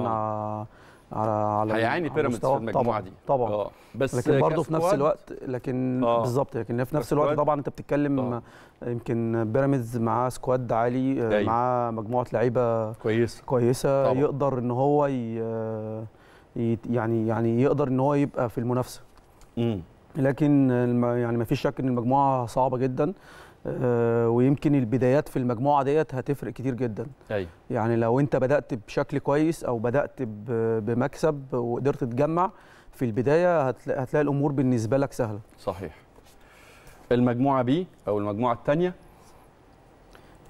على على هيعاني بيراميدز في المجموعه طبعًا دي
طبعا أوه. بس لكن برضه
في نفس الوقت لكن بالظبط لكن في نفس الوقت طبعا انت بتتكلم أوه. يمكن بيراميدز معاه سكواد عالي معاه مجموعه لعيبه كويسه كويسه طبعا. يقدر ان هو ي... آه، يعني يعني يقدر ان هو يبقى في المنافسه امم لكن يعني ما فيش شك ان المجموعه صعبه جدا آه، ويمكن البدايات في المجموعه ديت هتفرق كتير جدا أي. أيوة. يعني لو انت بدات بشكل كويس او بدات بمكسب وقدرت تجمع في البدايه هتلاقي الامور بالنسبه لك سهله
صحيح المجموعه بي او المجموعه
الثانيه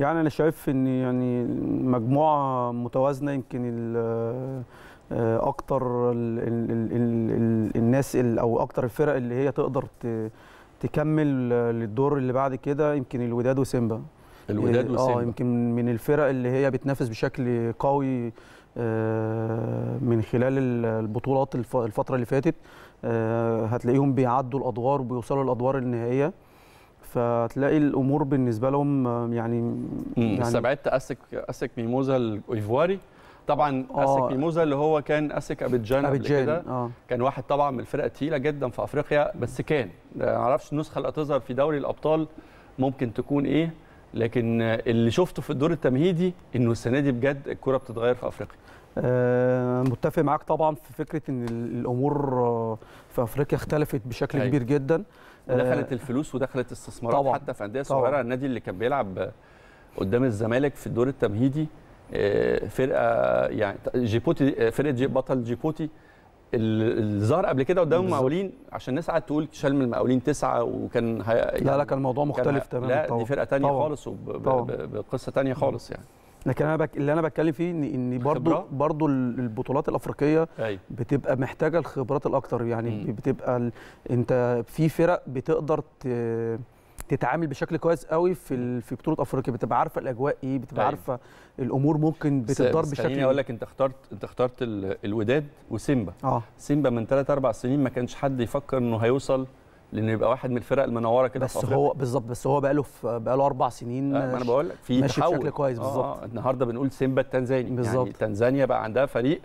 يعني انا شايف ان يعني مجموعه متوازنه يمكن آه، اكتر الـ الـ الـ الناس او اكتر الفرق اللي هي تقدر تكمل للدور اللي بعد كده يمكن الوداد وسيمبا الوداد آه، وسيمبا اه يمكن من الفرق اللي هي بتنافس بشكل قوي آه، من خلال البطولات الفتره اللي فاتت هتلاقيهم بيعدوا الادوار وبيوصلوا للادوار النهائيه فتلاقي الامور بالنسبه لهم آه، يعني, يعني استبعدت
اسك اسك ميموزا الايفواري طبعا آه. اسك ميموزا اللي هو كان اسك ابيجان قبل كده آه. كان واحد طبعا من الفرق الثقيله جدا في افريقيا بس كان ما اعرفش النسخه اللي هتظهر في دوري الابطال ممكن تكون ايه لكن اللي شفته في الدور التمهيدي انه السنه دي بجد الكوره بتتغير في افريقيا
آه متفق معاك طبعا في فكره ان الامور آه، في افريقيا اختلفت بشكل كبير
جدا دخلت آه، الفلوس ودخلت استثمارات طبعًا. حتى في انديه صغيره النادي اللي كان بيلعب قدام الزمالك في الدور التمهيدي آه، فرقه يعني جيبوتي آه، فرقه جي بطل جيبوتي اللي ظهر قبل كده قدام المقاولين عشان الناس قعدت تقول شال من المقاولين تسعه وكان يعني لا لا يعني كان الموضوع مختلف تماما لا طبعًا. دي فرقه ثانيه خالص وبقصه ثانيه خالص يعني
لكن انا بك... اللي انا بتكلم فيه ان ان برضه برضه البطولات الافريقيه أي. أيوه. بتبقى محتاجه الخبرات الاكتر يعني م. بتبقى ال... انت في فرق بتقدر ت... تتعامل بشكل كويس قوي في ال... في بطوله افريقيا بتبقى عارفه الاجواء ايه بتبقى أي. أيوه. عارفه الامور ممكن بتدار بشكل خليني اقول لك
انت اخترت انت اخترت ال... الوداد وسيمبا آه. سيمبا من 3 4 سنين ما كانش حد يفكر انه هيوصل لانه يبقى واحد من الفرق المنوره كده بس هو
بالظبط بس هو بقاله بقاله اربع سنين آه ما انا بقول لك في ماشي تحول. بشكل كويس آه، بالظبط آه النهارده
بنقول سيمبا التنزاني بالزبط. يعني تنزانيا بقى عندها فريق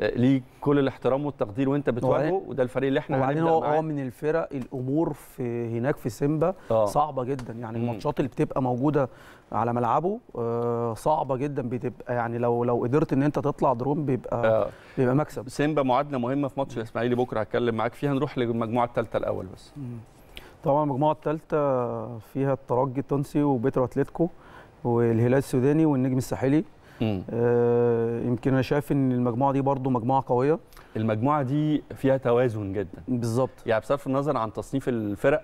ليه كل الاحترام والتقدير وانت بتواجهه يعني وده الفريق اللي احنا وبعدين يعني هو هو
من الفرق الامور في هناك في سيمبا آه. صعبه جدا يعني الماتشات اللي بتبقى موجوده على ملعبه آه، صعبه جدا بتبقى يعني لو لو قدرت ان انت تطلع درون
بيبقى آه. بيبقى مكسب سيمبا معادله مهمه في ماتش الاسماعيلي بكره هتكلم معاك فيها نروح للمجموعه الثالثه الاول بس
طبعا المجموعه الثالثه فيها الترجي التونسي وبيترو اتلتيكو والهلال السوداني والنجم الساحلي آه، يمكن انا شايف ان
المجموعه دي برضو مجموعه قويه المجموعه دي فيها توازن جدا بالظبط يعني بصرف النظر عن تصنيف الفرق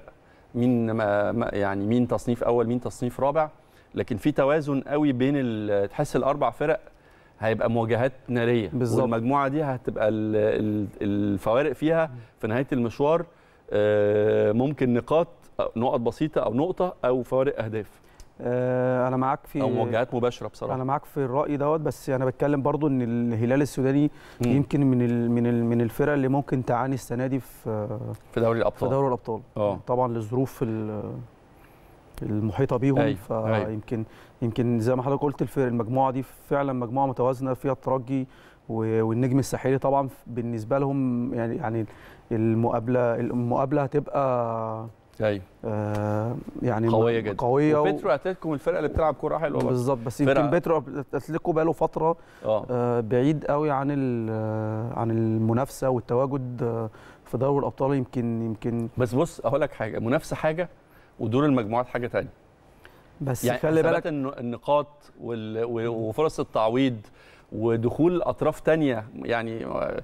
مين ما يعني مين تصنيف اول مين تصنيف رابع لكن في توازن قوي بين تحس الاربع فرق هيبقى مواجهات ناريه بالظبط والمجموعه دي هتبقى الفوارق فيها في نهايه المشوار آه، ممكن نقاط نقط بسيطه او نقطه او فوارق اهداف
آه، انا معاك
في او مواجهات مباشره بصراحه انا
معاك في الراي دوت بس انا بتكلم برضو ان الهلال السوداني مم. يمكن من الـ من الـ من الفرق اللي ممكن تعاني السنه دي في في دوري الابطال في دوري الابطال أوه. طبعا للظروف المحيطه بيهم أي. أيوه، فيمكن أيوه. يمكن زي ما حضرتك قلت الفرق المجموعه دي فعلا مجموعه متوازنه فيها الترجي والنجم الساحلي طبعا بالنسبه لهم يعني يعني المقابله المقابله هتبقى ايوه آه يعني قويه جدا قويه وبترو
اتلتيكو من الفرقه اللي بتلعب كوره حلوه بالظبط بس يمكن
بترو اتلتيكو بقاله فتره آه. آه، بعيد قوي عن عن المنافسه والتواجد آه، في دوري الابطال يمكن يمكن
بس بص اقول لك حاجه منافسه حاجه ودور المجموعات حاجه تانية بس يعني خلي بالك النقاط وفرص التعويض ودخول اطراف تانية يعني آه،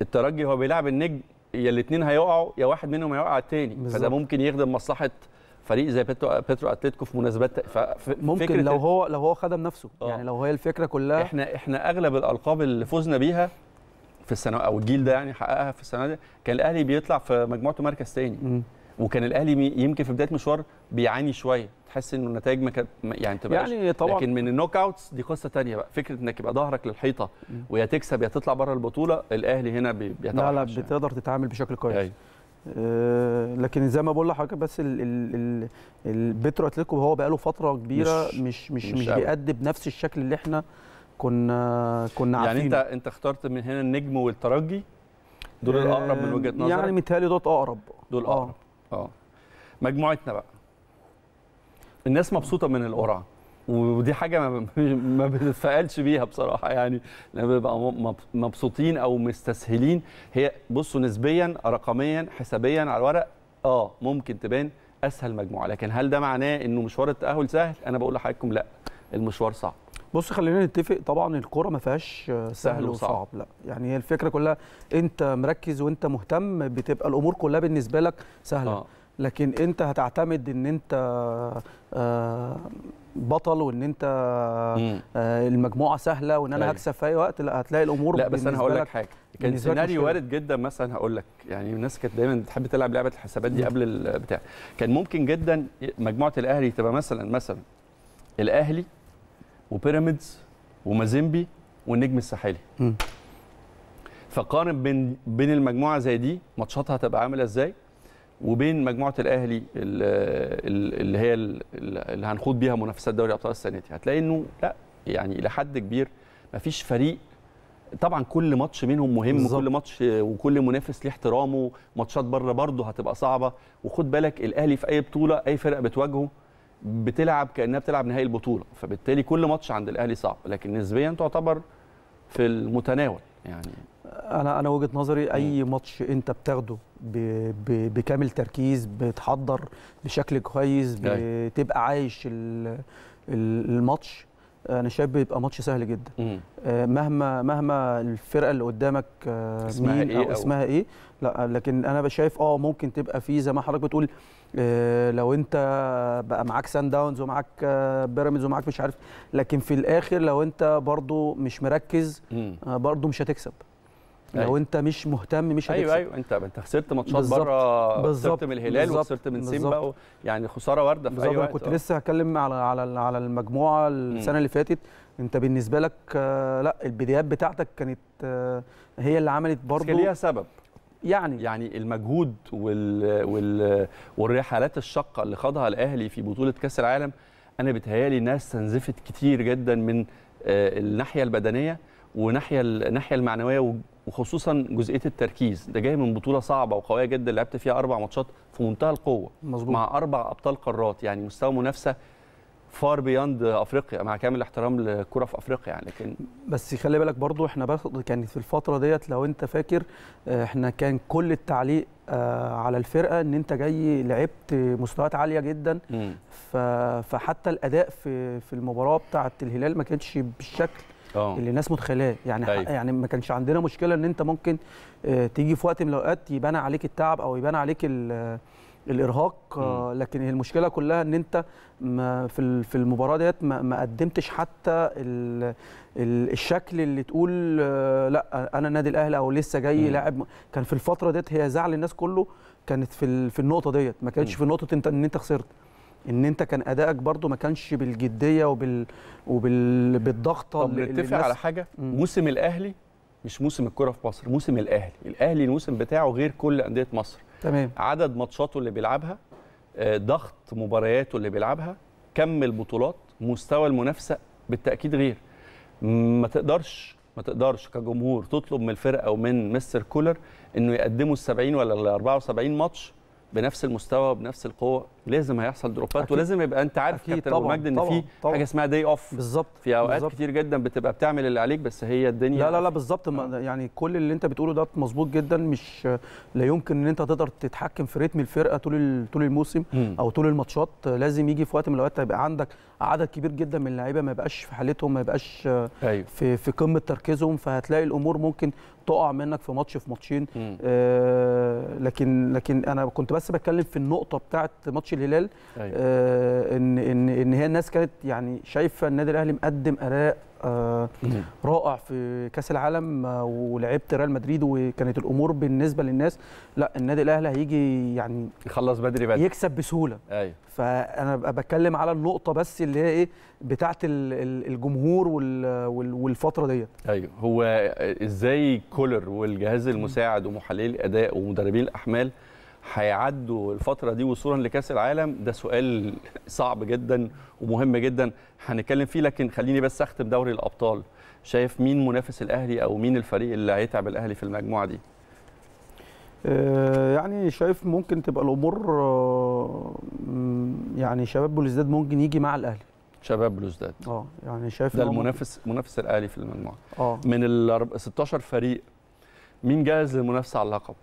الترجي هو بيلعب النجم يا الاثنين هيقعوا يا واحد منهم هيقع الثاني فده ممكن يخدم مصلحه فريق زي بيترو بيترو اتلتيكو في مناسبات ممكن لو
هو لو هو خدم نفسه أوه. يعني لو هي الفكره كلها
احنا احنا اغلب الالقاب اللي فزنا بيها في السنه او الجيل ده يعني حققها في السنه دي كان الاهلي بيطلع في مجموعته مركز ثاني وكان الاهلي يمكن في بدايه مشوار بيعاني شويه تحس انه النتائج ما كانت يعني تبقاش يعني طبعا لكن من النوك اوتس دي قصه ثانيه بقى فكره انك يبقى ظهرك للحيطه ويا تكسب يا تطلع بره البطوله الاهلي هنا بيتعامل لا لا
بتقدر تتعامل بشكل كويس أي. أيوة. آه، لكن زي ما بقول لحضرتك بس البترو اتلتيكو هو بقاله فتره كبيره مش مش مش, مش بيأدي بنفس الشكل اللي احنا كنا كنا يعني عارفينه يعني
انت انت اخترت من هنا النجم والترجي دول الاقرب من آه، وجهه نظرك يعني متهيألي دول اقرب دول آه. اقرب آه. اه مجموعتنا بقى الناس مبسوطه من القرعه ودي حاجه ما ما بيها بصراحه يعني لما مبسوطين او مستسهلين هي بصوا نسبيا رقميا حسابيا على الورق اه ممكن تبان اسهل مجموعه لكن هل ده معناه انه مشوار التاهل سهل انا بقول لحضراتكم لا المشوار صعب
بص خلينا نتفق طبعا الكوره ما فيهاش سهل وصعب وصعب لا يعني هي الفكره كلها انت مركز وانت مهتم بتبقى الامور كلها بالنسبه لك سهله آه. لكن انت هتعتمد ان انت آه بطل وان انت آه المجموعه سهله وان انا أيوه. هكسب في اي وقت لا هتلاقي الامور لا بس انا هقول لك حاجه كان سيناريو وارد
جدا مثلا هقول لك يعني الناس كانت دايما بتحب تلعب لعبه الحسابات دي قبل البتاع كان ممكن جدا مجموعه الاهلي تبقى مثلا مثلا الاهلي وبيراميدز ومازيمبي والنجم الساحلي فقارن بين بين المجموعه زي دي ماتشاتها هتبقى عامله ازاي وبين مجموعه الاهلي اللي هي اللي هنخوض بيها منافسات دوري ابطال السنه دي هتلاقي انه لا يعني الى حد كبير مفيش فريق طبعا كل ماتش منهم مهم بالزبط. كل ماتش وكل منافس ليه احترامه ماتشات بره برضه هتبقى صعبه وخد بالك الاهلي في اي بطوله اي فرقه بتواجهه بتلعب كانها بتلعب نهائي البطوله فبالتالي كل ماتش عند الاهلي صعب لكن نسبيا تعتبر في المتناول يعني
انا انا وجهه نظري اي م. ماتش انت بتاخده ب... ب... بكامل تركيز بتحضر بشكل كويس بتبقى عايش الماتش انا شايف بيبقى ماتش سهل جدا آه، مهما مهما الفرقه اللي قدامك آه، اسمها مين إيه او اسمها أو. ايه لا لكن انا شايف اه ممكن تبقى في زي ما حضرتك بتقول آه، لو انت بقى معاك سان داونز ومعاك آه، بيراميدز ومعاك مش عارف لكن في الاخر لو انت برضو مش مركز آه، برضو مش هتكسب لو أيوة. انت مش مهتم مش أيوة، هتكسب ايوه ايوه
انت انت خسرت ماتشات بره خسرت من الهلال وخسرت من سيمبا يعني خساره وارده في اي وقت كنت لسه
هتكلم على على على المجموعه السنه اللي فاتت انت بالنسبه لك لا البدايات بتاعتك كانت هي اللي عملت برضه ليها سبب
يعني يعني المجهود وال... وال... والرحلات الشاقه اللي خاضها الاهلي في بطوله كاس العالم انا بتهيالي ناس استنزفت كتير جدا من آه، الناحيه البدنيه وناحيه الناحيه المعنويه وخصوصا جزئيه التركيز ده جاي من بطوله صعبه وقويه جدا لعبت فيها اربع ماتشات في منتهى القوه مزبوط. مع اربع ابطال قارات يعني مستوى منافسه فار بياند افريقيا مع كامل الاحترام للكره في افريقيا يعني لكن
بس خلي بالك برضو احنا بس كان في الفتره ديت لو انت فاكر آه، احنا كان كل التعليق آه، على الفرقه ان انت جاي لعبت مستويات عاليه جدا م. فحتى الاداء في في المباراه بتاعه الهلال ما كانش بالشكل أوه. اللي الناس متخيلاه يعني طيب. يعني ما كانش عندنا مشكله ان انت ممكن آه، تيجي في وقت من الاوقات يبان عليك التعب او يبان عليك ال الارهاق آه، م. لكن المشكله كلها ان انت ما في في المباراه ديت ما قدمتش حتى الـ الشكل اللي تقول آه، لا انا النادي الاهلي او لسه جاي لاعب كان في الفتره ديت هي زعل الناس كله كانت في في النقطه ديت ما كانتش في نقطه انت ان انت خسرت ان انت كان ادائك برده ما كانش بالجديه وبال اللي طب نتفق على حاجه
موسم الاهلي مش موسم الكره في مصر موسم الاهلي الاهلي الموسم بتاعه غير كل انديه مصر تمام عدد ماتشاته اللي بيلعبها آه، ضغط مبارياته اللي بيلعبها كم البطولات مستوى المنافسه بالتاكيد غير ما تقدرش ما تقدرش كجمهور تطلب من الفرقه ومن مستر كولر انه يقدموا ال 70 ولا ال 74 ماتش بنفس المستوى وبنفس القوه لازم هيحصل دروبات أكيد. ولازم يبقى انت عارف كابتن ابو مجد ان في حاجه اسمها داي اوف بالظبط في اوقات بالزبط. كتير جدا بتبقى بتعمل اللي عليك بس هي الدنيا لا لا لا
بالظبط آه. يعني كل اللي انت بتقوله ده مظبوط جدا مش لا يمكن ان انت تقدر تتحكم في رتم الفرقه طول طول الموسم م. او طول الماتشات لازم يجي في وقت من الاوقات يبقى عندك عدد كبير جدا من اللعيبه ما يبقاش في حالتهم ما يبقاش أيوه. في في قمه تركيزهم فهتلاقي الامور ممكن تقع منك في ماتش في ماتشين آه لكن لكن انا كنت بس بتكلم في النقطه بتاعه ماتش الهلال أيوة. آه ان ان ان هي الناس كانت يعني شايفه النادي الاهلي مقدم اداء آه رائع في كاس العالم آه، ولعبت ريال مدريد وكانت الامور بالنسبه للناس لا النادي الاهلي هيجي يعني يخلص بدري بدري يكسب بسهوله ايوه فانا بتكلم على النقطه بس اللي هي ايه بتاعه الجمهور والفتره ديت
ايوه هو ازاي كولر والجهاز المساعد ومحللي الاداء ومدربين الاحمال هيعدوا الفتره دي وصولا لكاس العالم ده سؤال صعب جدا ومهم جدا هنتكلم فيه لكن خليني بس اختم دوري الابطال شايف مين منافس الاهلي او مين الفريق اللي هيتعب الاهلي في المجموعه دي
آه، يعني شايف ممكن تبقى الامور آه، يعني شباب بلوزداد ممكن يجي مع الاهلي
شباب بلوزداد اه
يعني شايف ده المنافس
منافس الاهلي في المجموعه اه من ال 16 فريق مين جاهز للمنافسه على اللقب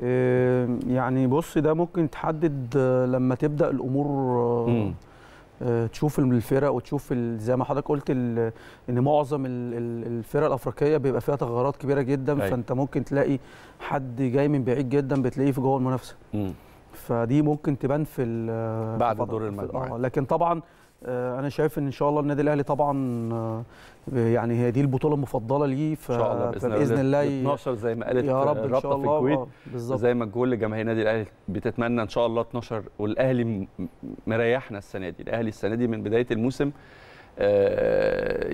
آه، يعني بص ده ممكن تحدد آه، لما تبدا الامور مم. آه، تشوف الفرق وتشوف زي ما حضرتك قلت ان معظم الفرق الافريقيه بيبقى فيها تغيرات كبيره جدا أي. أيوة. فانت ممكن تلاقي حد جاي من بعيد جدا بتلاقيه في جوه المنافسه مم. فدي ممكن تبان في بعد دور المجموعات لكن طبعا آه، انا شايف ان ان شاء الله النادي الاهلي طبعا آه، يعني هي دي البطوله المفضله ليه ف... فباذن الله 12 زي ما قالت يا رب ان شاء الله في الكويت آه، بالظبط زي
ما كل لجماهير النادي الاهلي بتتمنى ان شاء الله 12 والاهلي مريحنا السنه دي الاهلي السنه دي من بدايه الموسم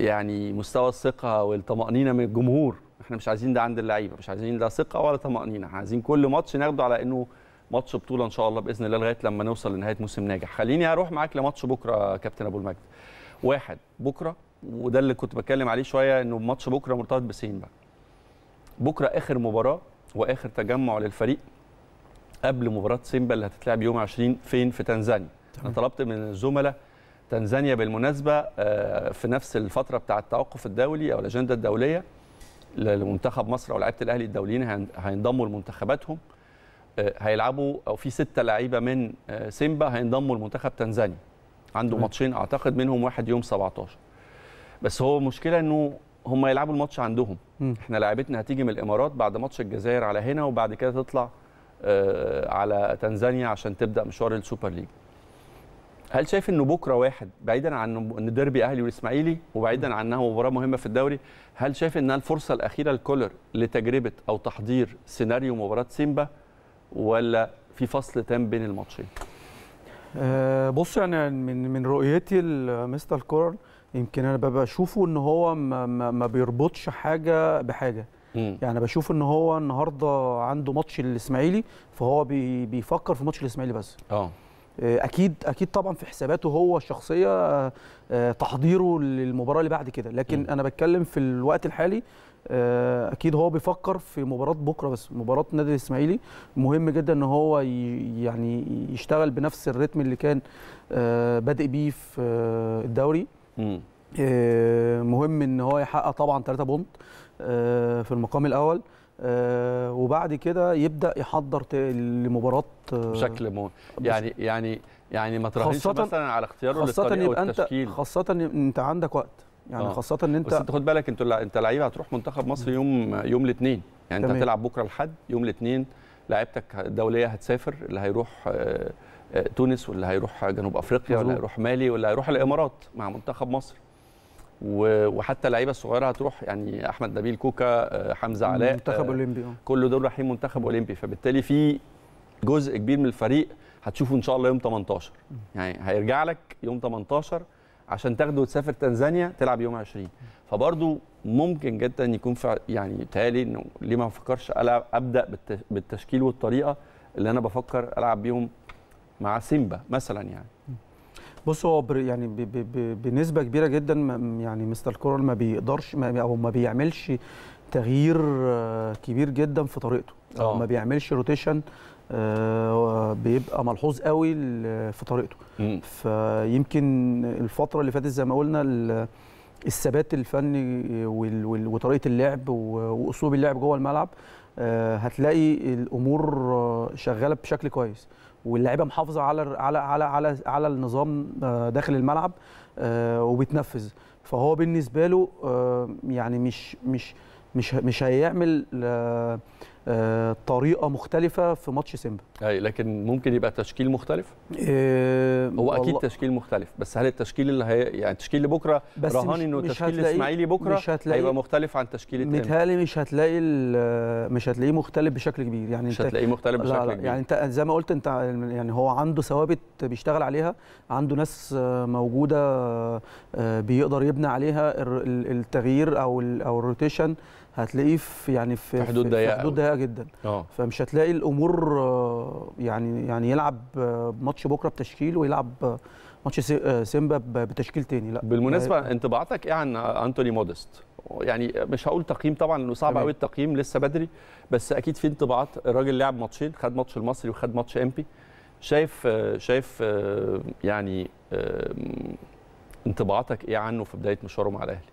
يعني مستوى الثقه والطمانينه من الجمهور احنا مش عايزين ده عند اللعيبه مش عايزين لا ثقه ولا طمانينه عايزين كل ماتش ناخده على انه ماتش بطوله ان شاء الله باذن الله لغايه لما نوصل لنهايه موسم ناجح خليني اروح معاك لماتش بكره كابتن ابو المجد واحد بكره وده اللي كنت بتكلم عليه شويه انه ماتش بكره مرتبط بسين بقى بكره اخر مباراه واخر تجمع للفريق قبل مباراه سيمبا اللي هتتلعب يوم 20 فين في تنزانيا انا طلبت من الزملاء تنزانيا بالمناسبه آه، في نفس الفتره بتاع التوقف الدولي او الاجنده الدوليه لمنتخب مصر او لعيبه الاهلي الدوليين هينضموا لمنتخباتهم آه، هيلعبوا او في سته لعيبه من آه، سيمبا هينضموا لمنتخب تنزانيا عنده ماتشين اعتقد منهم واحد يوم 17 بس هو مشكله انه هم يلعبوا الماتش عندهم م. احنا لعيبتنا هتيجي من الامارات بعد ماتش الجزائر على هنا وبعد كده تطلع آه، على تنزانيا عشان تبدا مشوار السوبر ليج هل شايف انه بكره واحد بعيدا عن ان ديربي اهلي والاسماعيلي وبعيدا عن انها مباراه مهمه في الدوري هل شايف انها الفرصه الاخيره لكولر لتجربه او تحضير سيناريو مباراه سيمبا ولا في فصل تام بين الماتشين؟
أه بص يعني من من رؤيتي لمستر كورن يمكن انا بشوفه ان هو ما, ما, بيربطش حاجه بحاجه مم. يعني بشوف ان هو النهارده عنده ماتش الاسماعيلي فهو بي بيفكر في ماتش الاسماعيلي بس اه, آه، اكيد اكيد طبعا في حساباته هو الشخصيه آه، آه، تحضيره للمباراه اللي بعد كده لكن مم. انا بتكلم في الوقت الحالي آه، اكيد هو بيفكر في مباراه بكره بس مباراه النادي الاسماعيلي مهم جدا ان هو يعني يشتغل بنفس الريتم اللي كان آه، بادئ بيه في آه، الدوري مهم ان هو يحقق طبعا 3 بونت في المقام الاول وبعد كده يبدا يحضر لمباراه بشكل مهم يعني
يعني يعني ما تراهنش مثلا على اختياره خاصة يبقى
خاصة انت عندك وقت يعني آه. خاصه ان انت بس انت
خد بالك انت انت لعيب هتروح منتخب مصر يوم يوم الاثنين يعني تمام. انت هتلعب بكره الاحد يوم الاثنين لعيبتك الدوليه هتسافر اللي هيروح آه، آه، تونس واللي هيروح جنوب افريقيا واللي هيروح مالي واللي هيروح الامارات مع منتخب مصر وحتى اللعيبه الصغيره هتروح يعني احمد نبيل كوكا آه، حمزه علاء منتخب اولمبي كل دول رايحين منتخب اولمبي فبالتالي في جزء كبير من الفريق هتشوفه ان شاء الله يوم 18 يعني هيرجع لك يوم 18 عشان تاخده وتسافر تنزانيا تلعب يوم 20 فبرضه ممكن جدا يكون في يعني تالي انه ليه ما بفكرش ابدا بالتشكيل والطريقه اللي انا بفكر العب بيهم مع سيمبا مثلا يعني
بص هو يعني بنسبه كبيره جدا يعني مستر كورل ما بيقدرش ما او ما بيعملش تغيير آه، كبير جدا في طريقته أو آه. ما بيعملش روتيشن آه، بيبقى ملحوظ قوي في طريقته فيمكن الفتره اللي فاتت زي ما قلنا الثبات الفني وطريقه اللعب واسلوب اللعب جوه الملعب آه، هتلاقي الامور شغاله بشكل كويس واللاعيبه محافظه على على على على على النظام آه، داخل الملعب وبتنفذ فهو بالنسبه له يعني مش مش مش مش هيعمل آه، طريقه مختلفه في ماتش سيمبا
اي لكن ممكن يبقى تشكيل مختلف إيه هو اكيد تشكيل مختلف بس هل التشكيل اللي هي يعني تشكيل بكره رهاني انه تشكيل الاسماعيلي بكره هيبقى مختلف عن تشكيل التاني متهيألي
مش هتلاقي مش هتلاقيه مختلف بشكل كبير يعني مش هتلاقيه مختلف بشكل لا لا كبير يعني انت زي ما قلت انت يعني هو عنده ثوابت بيشتغل عليها عنده ناس آه، موجوده آه، بيقدر يبني عليها التغيير او او الروتيشن هتلاقيه في يعني في, في حدود ضيقه حدود ضيقه جدا أوه. فمش هتلاقي الامور آه، يعني يعني يلعب آه، ماتش بكره بتشكيل ويلعب آه، ماتش سيمبا بتشكيل تاني لا بالمناسبه هي... يعني
انطباعاتك ايه عن انتوني مودست يعني مش هقول تقييم طبعا لانه صعب قوي التقييم لسه بدري بس اكيد في انطباعات الراجل لعب ماتشين خد ماتش المصري وخد ماتش امبي شايف شايف يعني انطباعاتك ايه عنه في بدايه مشواره مع الاهلي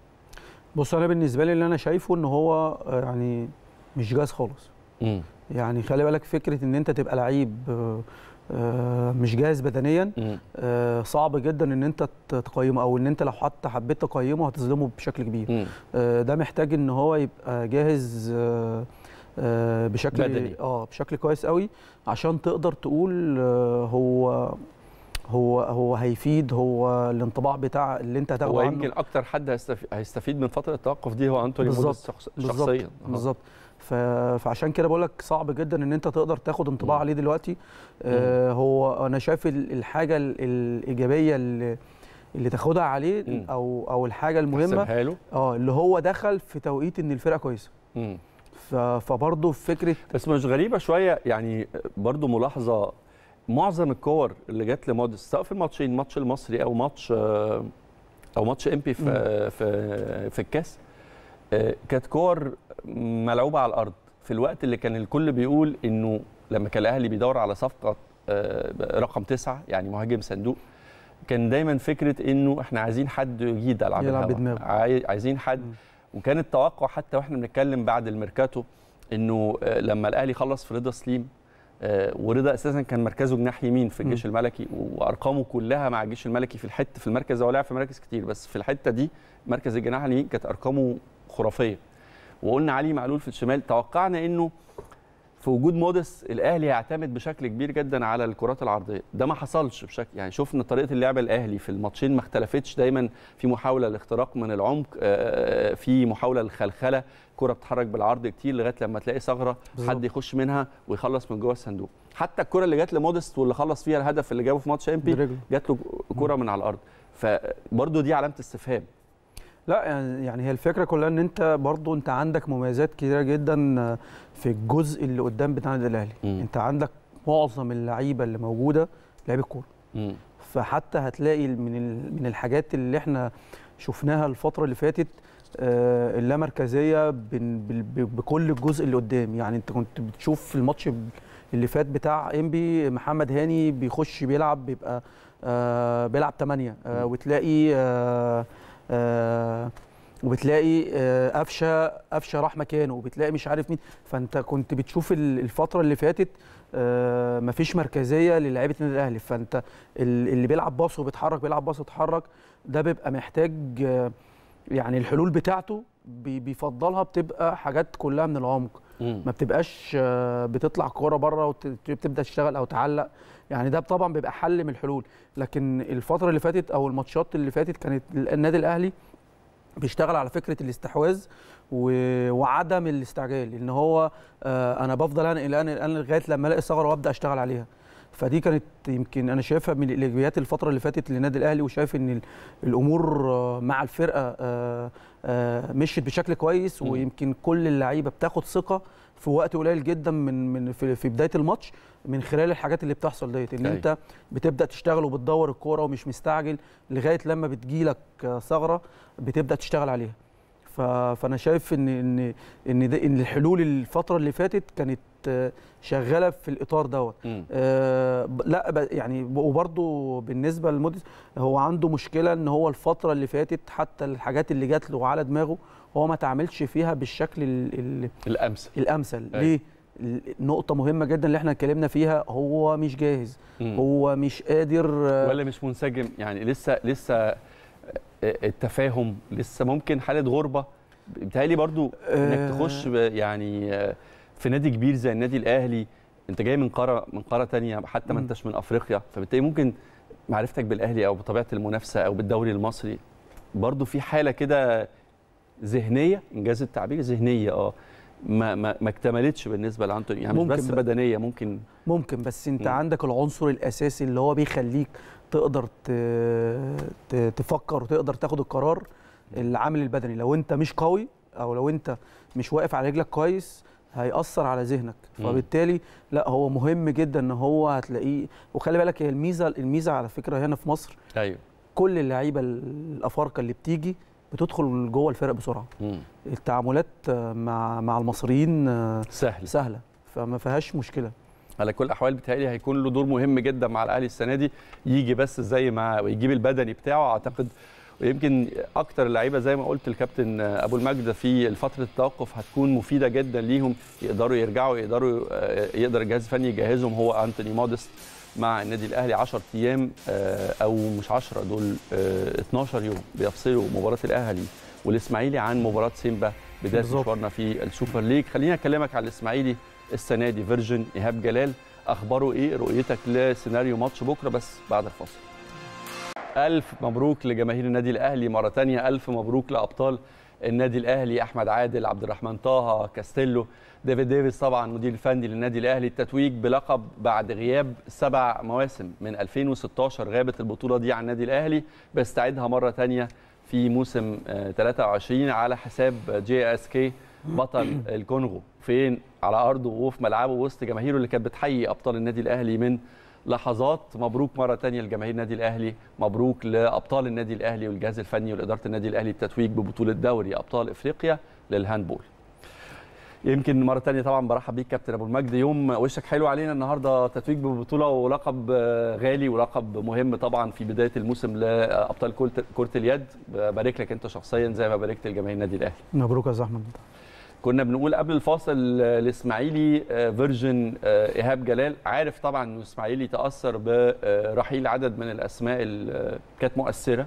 بص انا بالنسبه لي اللي انا شايفه ان هو آه، يعني مش جاهز خالص مم. يعني خلي بالك فكره ان انت تبقى لعيب آه، آه، مش جاهز بدنيا صعب جدا ان انت تقيمه او ان انت لو حتى حبيت تقيمه هتظلمه بشكل كبير ده محتاج ان هو يبقى جاهز بشكل بدني. اه بشكل كويس قوي عشان تقدر تقول هو هو هو هيفيد هو الانطباع بتاع اللي انت هتاخده هو يمكن
اكتر حد هيستفيد من فتره التوقف دي هو انتوني موديس شخصيا بالظبط
فعشان كده بقول لك صعب جدا ان انت تقدر تاخد انطباع عليه دلوقتي آه هو انا شايف الحاجه الايجابيه اللي اللي تاخدها عليه مم. او او الحاجه المهمه اه اللي هو دخل في
توقيت ان الفرقه كويسه فبرضه فكره بس مش غريبه شويه يعني برضه ملاحظه معظم الكور اللي جت لمودس سواء في الماتشين ماتش المصري او ماتش او ماتش امبي في في في الكاس آه، كانت كور ملعوبه على الارض في الوقت اللي كان الكل بيقول انه لما كان الاهلي بيدور على صفقه آه، رقم تسعه يعني مهاجم صندوق كان دايما فكره انه احنا عايزين حد جديد يلعب يلعب بدماغه عايزين حد وكان التوقع حتى واحنا بنتكلم بعد الميركاتو انه آه، لما الاهلي خلص في رضا سليم آه، ورضا اساسا كان مركزه جناح يمين في الجيش الملكي وارقامه كلها مع الجيش الملكي في الحته في المركز ده ولعب في مراكز كتير بس في الحته دي مركز الجناح اليمين كانت ارقامه خرافيه وقلنا علي معلول في الشمال توقعنا انه في وجود موديس الاهلي هيعتمد بشكل كبير جدا على الكرات العرضيه ده ما حصلش بشكل يعني شفنا طريقه اللعب الاهلي في الماتشين ما اختلفتش دايما في محاوله لاختراق من العمق آه، آه، في محاوله للخلخله كره بتتحرك بالعرض كتير لغايه لما تلاقي ثغره حد يخش منها ويخلص من جوه الصندوق حتى الكره اللي جت لموديست واللي خلص فيها الهدف اللي جابه في ماتش امبي جات له كره من على الارض فبرضه دي علامه استفهام
لا يعني هي الفكره كلها ان انت برضو انت عندك مميزات كتيره جدا في الجزء اللي قدام بتاع النادي الاهلي انت عندك معظم اللعيبه اللي موجوده لعيبه كوره فحتى هتلاقي من من الحاجات اللي احنا شفناها الفتره اللي فاتت آه، اللامركزيه بكل الجزء اللي قدام يعني انت كنت بتشوف في الماتش اللي فات بتاع انبي محمد هاني بيخش بيلعب بيبقى آه، بيلعب 8 آه، وتلاقي آه، وبتلاقي آه، قفشه قفشه راح مكانه وبتلاقي مش عارف مين فانت كنت بتشوف الفتره اللي فاتت آه، مفيش مركزيه للعيبة النادي الاهلي فانت اللي بيلعب باص وبيتحرك بيلعب باص اتحرك ده بيبقى محتاج يعني الحلول بتاعته بيفضلها بتبقى حاجات كلها من العمق مم. ما بتبقاش آه، بتطلع كوره بره وتبدا تشتغل او تعلق يعني ده طبعا بيبقى حل من الحلول لكن الفتره اللي فاتت او الماتشات اللي فاتت كانت النادي الاهلي بيشتغل على فكره الاستحواذ وعدم الاستعجال ان هو آه، انا بفضل انا انقل انقل لغايه لما الاقي ثغره وابدا اشتغل عليها فدي كانت يمكن انا شايفها من الايجابيات الفتره اللي فاتت للنادي الاهلي وشايف ان الامور آه، مع الفرقه آه، مشيت بشكل كويس ويمكن كل اللعيبه بتاخد ثقه في وقت قليل جدا من من في, في بدايه الماتش من خلال الحاجات اللي بتحصل ديت ان أيوة. انت بتبدا تشتغل وبتدور الكوره ومش مستعجل لغايه لما بتجيلك آه، ثغره بتبدا تشتغل عليها فانا شايف ان ان ان, إن الحلول الفتره اللي فاتت كانت شغاله في الاطار دوت آه، لا يعني وبرده بالنسبه للمدرس هو عنده مشكله ان هو الفتره اللي فاتت حتى الحاجات اللي جات له على دماغه هو ما تعاملش فيها بالشكل الـ الامثل الامثل أي. أيوة. ليه نقطه مهمه جدا اللي احنا اتكلمنا
فيها هو مش جاهز مم. هو مش قادر آه، ولا مش منسجم يعني لسه لسه التفاهم لسه ممكن حاله غربه بتهيألي برضو انك آه. تخش يعني آه، في نادي كبير زي النادي الاهلي انت جاي من قاره من قاره ثانيه حتى ما انتش من افريقيا فبالتالي ممكن معرفتك بالاهلي او بطبيعه المنافسه او بالدوري المصري برضو في حاله كده ذهنيه انجاز التعبير ذهنيه اه ما ما ما اكتملتش بالنسبه لانتوني يعني مش بس بدنيه ممكن
ممكن بس انت مم. عندك العنصر الاساسي اللي هو بيخليك تقدر تفكر وتقدر تاخد القرار العامل البدني لو انت مش قوي او لو انت مش واقف على رجلك كويس هيأثر على ذهنك فبالتالي لا هو مهم جدا ان هو هتلاقيه وخلي بالك هي الميزه الميزه على فكره هنا في مصر ايوه كل اللعيبه الافارقه اللي بتيجي بتدخل جوه الفرق بسرعه مم. التعاملات مع مع المصريين سهل. سهله فما فيهاش مشكله
على كل الاحوال بتهيألي هيكون له دور مهم جدا مع الاهلي السنه دي يجي بس زي ما يجيب البدني بتاعه اعتقد ويمكن اكتر اللعيبه زي ما قلت الكابتن ابو المجد في فتره التوقف هتكون مفيده جدا ليهم يقدروا يرجعوا يقدروا آه، يقدر الجهاز الفني يجهزهم هو انتوني مودست مع النادي الاهلي 10 ايام آه، او مش 10 دول 12 آه، يوم بيفصلوا مباراه الاهلي والاسماعيلي عن مباراه سيمبا بدايه مشوارنا في السوبر ليج خليني اكلمك على الاسماعيلي السنه دي فيرجن ايهاب جلال اخباره ايه رؤيتك لسيناريو ماتش بكره بس بعد الفاصل الف مبروك لجماهير النادي الاهلي مره ثانيه الف مبروك لابطال النادي الاهلي احمد عادل عبد الرحمن طه كاستيلو ديفيد ديفيس طبعا مدير الفني للنادي الاهلي التتويج بلقب بعد غياب سبع مواسم من 2016 غابت البطوله دي عن النادي الاهلي بيستعيدها مره ثانيه في موسم 23 آه، على حساب جي اس كي بطل الكونغو فين على ارضه وفي ملعبه وسط جماهيره اللي كانت بتحيي ابطال النادي الاهلي من لحظات مبروك مره ثانيه لجماهير النادي الاهلي مبروك لابطال النادي الاهلي والجهاز الفني ولاداره النادي الاهلي التتويج ببطوله دوري ابطال افريقيا للهاندبول يمكن مره ثانيه طبعا برحب بيك كابتن ابو المجد يوم وشك حلو علينا النهارده تتويج ببطوله ولقب غالي ولقب مهم طبعا في بدايه الموسم لابطال كره اليد بارك لك انت شخصيا زي ما باركت لجماهير النادي الاهلي
مبروك يا زحمه
كنا بنقول قبل الفاصل الاسماعيلي آه، آه، فيرجن آه، ايهاب جلال عارف طبعا ان الاسماعيلي تاثر برحيل عدد من الاسماء اللي كانت مؤثره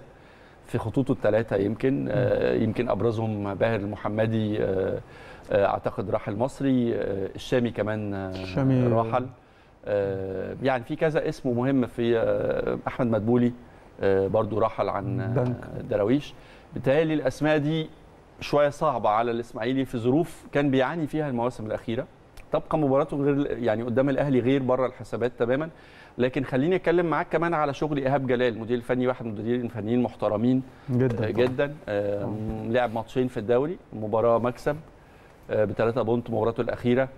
في خطوطه الثلاثه يمكن يمكن ابرزهم باهر المحمدي اعتقد راح المصري الشامي كمان الشامي راحل يعني في كذا اسم مهم في احمد مدبولي برضو رحل عن دراويش بالتالي الاسماء دي شويه صعبه على الاسماعيلي في ظروف كان بيعاني فيها المواسم الاخيره تبقى مباراته غير يعني قدام الاهلي غير بره الحسابات تماما لكن خليني اتكلم معاك كمان على شغل ايهاب جلال مدير الفني واحد من المديرين الفنيين محترمين جدا آه، جدا آه، آه. لعب ماتشين في الدوري مباراه مكسب بثلاثه بونت مباراته الاخيره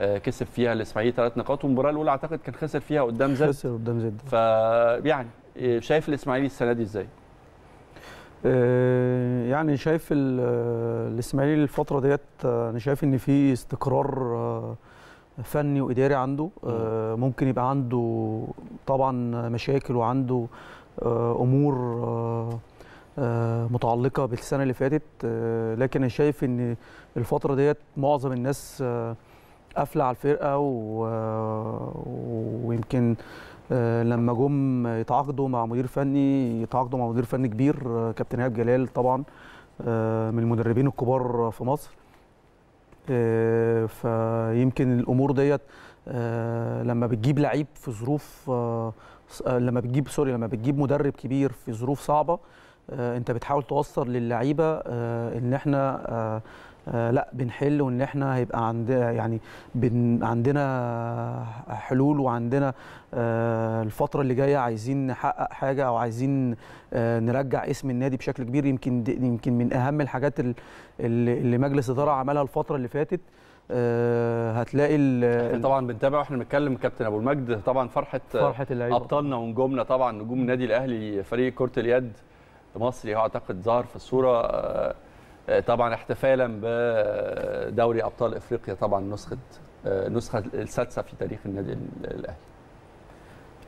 كسب فيها الاسماعيلي ثلاث نقاط والمباراه الاولى اعتقد كان خسر فيها قدام زد خسر قدام زد فيعني شايف الاسماعيلي السنه دي ازاي؟
آه، يعني شايف آه، الاسماعيلي الفتره ديت آه، انا شايف ان في استقرار فني واداري عنده ممكن يبقى عنده طبعا مشاكل وعنده امور متعلقه بالسنه اللي فاتت لكن انا شايف ان الفتره ديت معظم الناس قافله على الفرقه ويمكن آه، لما جم يتعاقدوا مع مدير فني يتعاقدوا مع مدير فني كبير آه، كابتن ايهاب جلال طبعا آه، من المدربين الكبار في مصر فيمكن الامور ديت لما بتجيب لعيب في ظروف لما بتجيب سوري لما بتجيب مدرب كبير في ظروف صعبه انت بتحاول توصل للعيبه ان احنا آه، لا بنحل وان احنا هيبقى عندنا يعني بن عندنا حلول وعندنا آه، الفتره اللي جايه عايزين نحقق حاجه او عايزين آه، نرجع اسم النادي بشكل كبير يمكن يمكن من اهم الحاجات اللي, مجلس اداره عملها الفتره
اللي فاتت هتلاقي احنا طبعا بنتابع واحنا بنتكلم كابتن ابو المجد طبعا فرحه فرحه اللعيبه ابطالنا ونجومنا طبعا نجوم النادي الاهلي فريق كره اليد المصري اعتقد ظهر في الصوره آه، طبعا احتفالا بدوري ابطال افريقيا طبعا نسخه النسخه آه، السادسه في تاريخ النادي الاهلي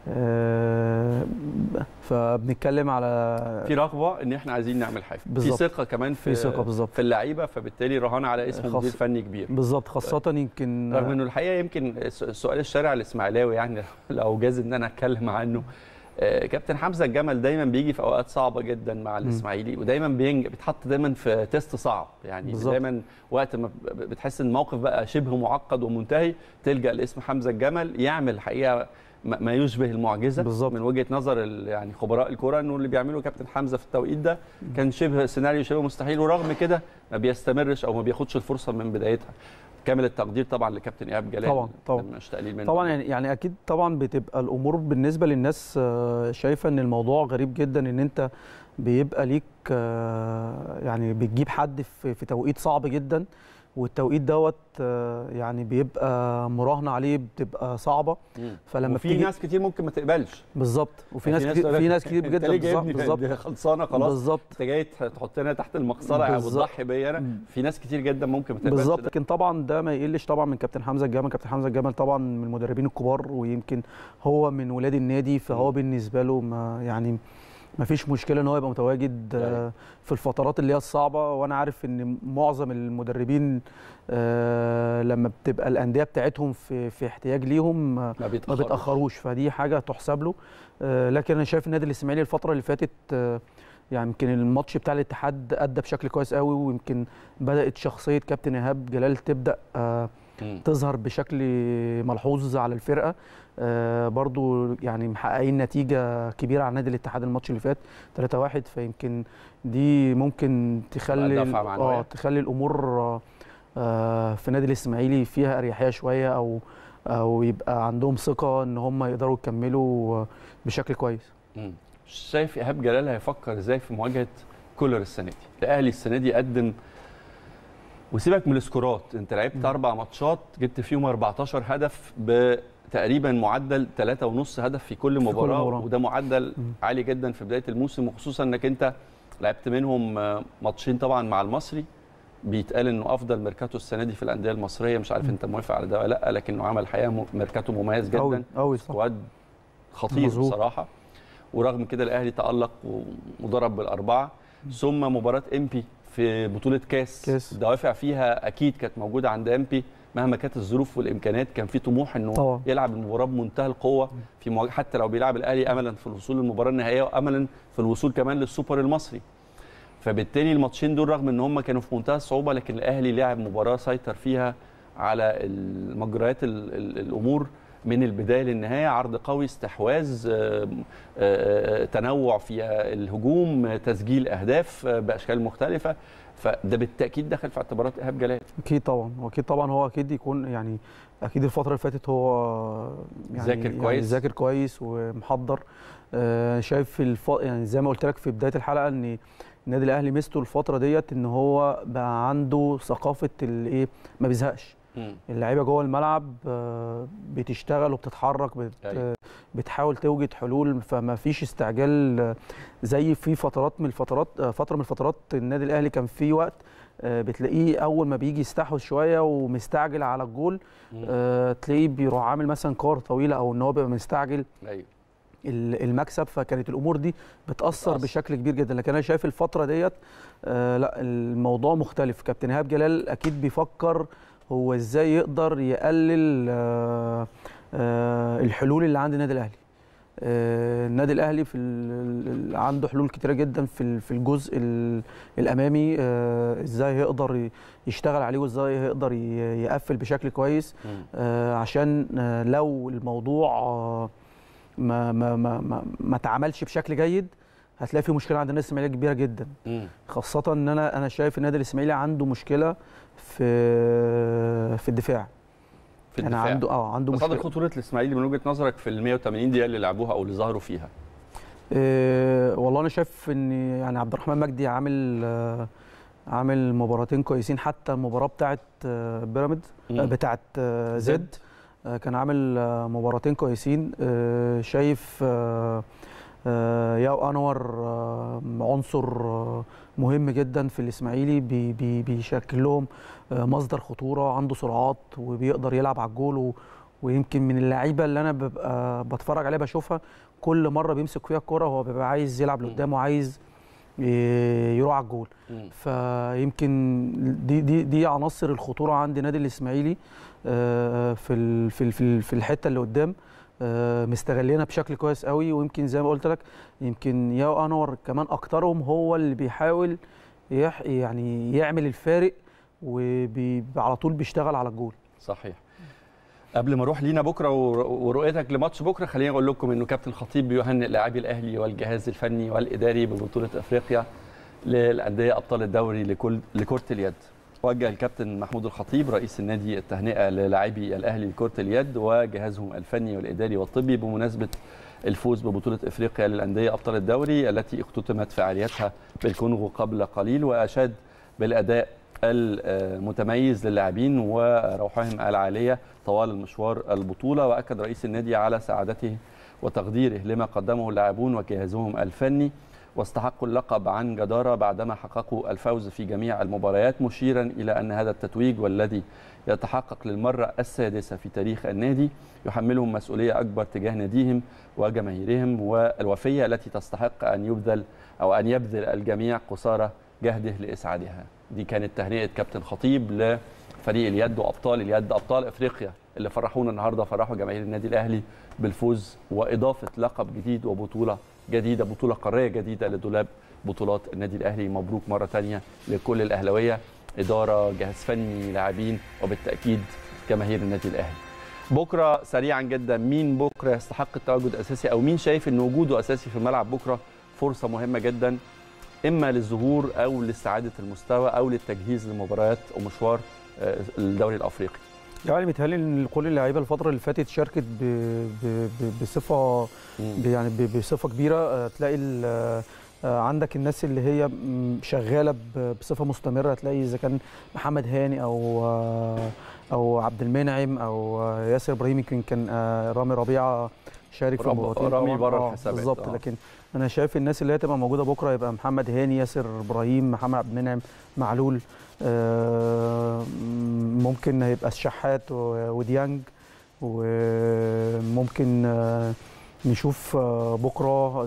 آه، فبنتكلم على
في رغبه ان احنا عايزين نعمل حاجه في ثقه كمان في, في ثقه بالظبط في اللعيبه فبالتالي رهان على اسم خص... مدير فني كبير
بالظبط خاصه يمكن رغم انه
الحقيقه يمكن سؤال الشارع الاسماعيلاوي يعني لو جاز ان انا اتكلم عنه آه، كابتن حمزه الجمل دايما بيجي في اوقات صعبه جدا مع الاسماعيلي ودايما بينج بيتحط دايما في تيست صعب يعني بالزبط. دايما وقت ما بتحس ان الموقف بقى شبه معقد ومنتهي تلجا لاسم حمزه الجمل يعمل حقيقه ما يشبه المعجزه بالزبط. من وجهه نظر يعني خبراء الكوره انه اللي بيعمله كابتن حمزه في التوقيت ده كان شبه سيناريو شبه مستحيل ورغم كده ما بيستمرش او ما بياخدش الفرصه من بدايتها كامل التقدير طبعا لكابتن ايهاب جلال طبعا طبعا منه. طبعا يعني
يعني اكيد طبعا بتبقى الامور بالنسبه للناس آه، شايفه ان الموضوع غريب جدا ان انت بيبقى ليك آه، يعني بتجيب حد في توقيت صعب جدا والتوقيت دوت آه، يعني بيبقى مراهنه عليه بتبقى صعبه
فلما في ناس كتير ممكن ما تقبلش بالظبط وفي يعني ناس كتير في ناس كتير جدا بالظبط بالظبط خلصانه خلاص بالظبط انت جاي تحطنا تحت المقصره وتضحي بيا انا في ناس كتير جدا ممكن ما تقبلش بالظبط لكن
طبعا ده ما يقلش طبعا من كابتن حمزه الجمل كابتن حمزه الجمل طبعا من المدربين الكبار ويمكن هو من ولاد النادي فهو بالنسبه له ما يعني مفيش مشكله ان هو يبقى متواجد آه، يعني في الفترات اللي هي الصعبه وانا عارف ان معظم المدربين آه، لما بتبقى الانديه بتاعتهم في في احتياج ليهم آه، ما بيتأخروش, ما بيتأخروش فدي حاجه تحسب له لكن انا شايف النادي الاسماعيلي الفتره اللي فاتت يعني يمكن الماتش بتاع الاتحاد ادى بشكل كويس قوي ويمكن بدات شخصيه كابتن ايهاب جلال تبدا تظهر بشكل ملحوظ على الفرقه آه برضو يعني محققين نتيجه كبيره على نادي الاتحاد الماتش اللي فات 3-1 فيمكن دي ممكن تخلي اه تخلي الامور آه في نادي الاسماعيلي فيها اريحيه شويه او او يبقى عندهم ثقه ان هم يقدروا يكملوا بشكل كويس
شايف ايهاب جلال هيفكر ازاي في مواجهه كولر السنه دي الاهلي السنه دي قدم وسيبك من السكورات انت لعبت اربع ماتشات جبت فيهم 14 هدف بتقريبا معدل 3.5 هدف في كل مباراه, في كل مباراة. وده معدل مم. عالي جدا في بدايه الموسم وخصوصا انك انت لعبت منهم ماتشين طبعا مع المصري بيتقال انه افضل ميركاتو السنه دي في الانديه المصريه مش عارف مم. انت موافق على ده ولا لا لكنه عمل حقيقه ميركاتو مميز جدا قوي سكواد خطير مزهور. بصراحه ورغم كده الاهلي تالق وضرب بالاربعه ثم مباراه امبي في بطوله كاس, كاس. دوافع فيها اكيد كانت موجوده عند امبي مهما كانت الظروف والامكانات كان في طموح انه طبعا. يلعب المباراه بمنتهى القوه في مواجهة حتى لو بيلعب الاهلي املا في الوصول للمباراه النهائيه واملا في الوصول كمان للسوبر المصري فبالتالي الماتشين دول رغم ان هم كانوا في منتهى الصعوبه لكن الاهلي لعب مباراه سيطر فيها على مجريات الامور من البدايه للنهايه عرض قوي استحواذ آه، آه، آه، تنوع في الهجوم تسجيل اهداف باشكال مختلفه فده بالتاكيد دخل في اعتبارات ايهاب جلال
اكيد طبعا واكيد طبعا هو اكيد يكون يعني اكيد الفتره اللي فاتت هو يعني ذاكر يعني كويس يعني ذاكر كويس ومحضر شايف الف... يعني زي ما قلت لك في بدايه الحلقه ان النادي الاهلي ميزته الفتره ديت ان هو بقى عنده ثقافه الايه ما بيزهقش اللعيبه جوه الملعب آه، بتشتغل وبتتحرك بت... أيوة. بتحاول توجد حلول فما فيش استعجال آه، زي في فترات من الفترات آه، فتره من الفترات النادي الاهلي كان في وقت بتلاقيه اول ما بيجي يستحوذ شويه ومستعجل على الجول تلاقيه بيروح عامل مثلا كار طويله او ان هو بيبقى مستعجل أيوة. المكسب فكانت الامور دي بتاثر بتأثر. بشكل كبير جدا لكن انا شايف الفتره ديت لا الموضوع مختلف كابتن ايهاب جلال اكيد بيفكر هو ازاي يقدر يقلل آه، آه، الحلول اللي عند النادي الاهلي آه، النادي الاهلي في عنده حلول كتيره جدا في في الجزء الامامي ازاي يقدر يشتغل عليه وازاي يقدر يقفل بشكل كويس عشان لو الموضوع ما ما ما ما, ما اتعملش بشكل جيد هتلاقي في مشكله عند النادي الاسماعيلي كبيره جدا خاصه ان انا انا شايف النادي الاسماعيلي عنده مشكله في في الدفاع
في الدفاع يعني عنده اه عنده مشكله خطوره الاسماعيلي من وجهه نظرك في ال 180 دقيقه اللي لعبوها او اللي ظهروا فيها
إيه والله انا شايف ان يعني عبد الرحمن مجدي عامل آه عامل مباراتين كويسين حتى المباراه بتاعه آه بيراميد آه بتاعه آه، زد آه، كان عامل آه، مباراتين كويسين شايف آه، ياو انور آه، عنصر آه، مهم جدا في الاسماعيلي بي بي بيشكل لهم مصدر خطوره عنده سرعات وبيقدر يلعب على الجول ويمكن من اللعيبه اللي انا ببقى بتفرج عليها بشوفها كل مره بيمسك فيها الكوره هو بيبقى عايز يلعب لقدام وعايز يروح على الجول فيمكن دي دي دي عناصر الخطوره عند نادي الاسماعيلي في في في الحته اللي قدام آه، مستغلينا بشكل كويس قوي ويمكن زي ما قلت لك يمكن يا انور كمان اكترهم هو اللي بيحاول يح يعني يعمل الفارق
وعلى طول بيشتغل على الجول صحيح قبل ما اروح لينا بكره ورؤيتك لماتش بكره خليني اقول لكم انه كابتن خطيب بيهنئ لاعبي الاهلي والجهاز الفني والاداري ببطوله افريقيا للانديه ابطال الدوري لكل لكره اليد وجه الكابتن محمود الخطيب رئيس النادي التهنئه للاعبي الاهلي لكره اليد وجهازهم الفني والاداري والطبي بمناسبه الفوز ببطوله افريقيا للانديه ابطال الدوري التي اختتمت فعاليتها بالكونغو قبل قليل واشاد بالاداء المتميز للاعبين وروحهم العاليه طوال المشوار البطوله واكد رئيس النادي على سعادته وتقديره لما قدمه اللاعبون وجهازهم الفني واستحقوا اللقب عن جدارة بعدما حققوا الفوز في جميع المباريات مشيرا إلى أن هذا التتويج والذي يتحقق للمرة السادسة في تاريخ النادي يحملهم مسؤولية أكبر تجاه ناديهم وجماهيرهم والوفية التي تستحق أن يبذل أو أن يبذل الجميع قصارى جهده لإسعادها دي كانت تهنئة كابتن خطيب لفريق اليد وأبطال اليد أبطال أفريقيا اللي فرحونا النهاردة فرحوا جماهير النادي الأهلي بالفوز وإضافة لقب جديد وبطولة جديده بطوله قاريه جديده لدولاب بطولات النادي الاهلي مبروك مره ثانيه لكل الاهلاويه اداره جهاز فني لاعبين وبالتاكيد جماهير النادي الاهلي بكره سريعا جدا مين بكره يستحق التواجد اساسي او مين شايف ان وجوده اساسي في الملعب بكره فرصه مهمه جدا اما للظهور او لاستعادة المستوى او للتجهيز لمباريات ومشوار آه، الدوري الافريقي
يعني متهيألي ان كل اللعيبه الفتره اللي فاتت شاركت ب... ب... بصفه ب... يعني ب... بصفه كبيره آه، تلاقي ال... آه، عندك الناس اللي هي شغاله بصفه مستمره تلاقي اذا كان محمد هاني او آه، او عبد المنعم او ياسر ابراهيم يمكن كان رامي ربيعه شارك في مرتين رامي بره الحسابات بالظبط لكن انا شايف الناس اللي هتبقى موجوده بكره يبقى محمد هاني ياسر ابراهيم محمد عبد المنعم معلول آه، ممكن هيبقى الشحات وديانج وممكن آه، نشوف آه، بكره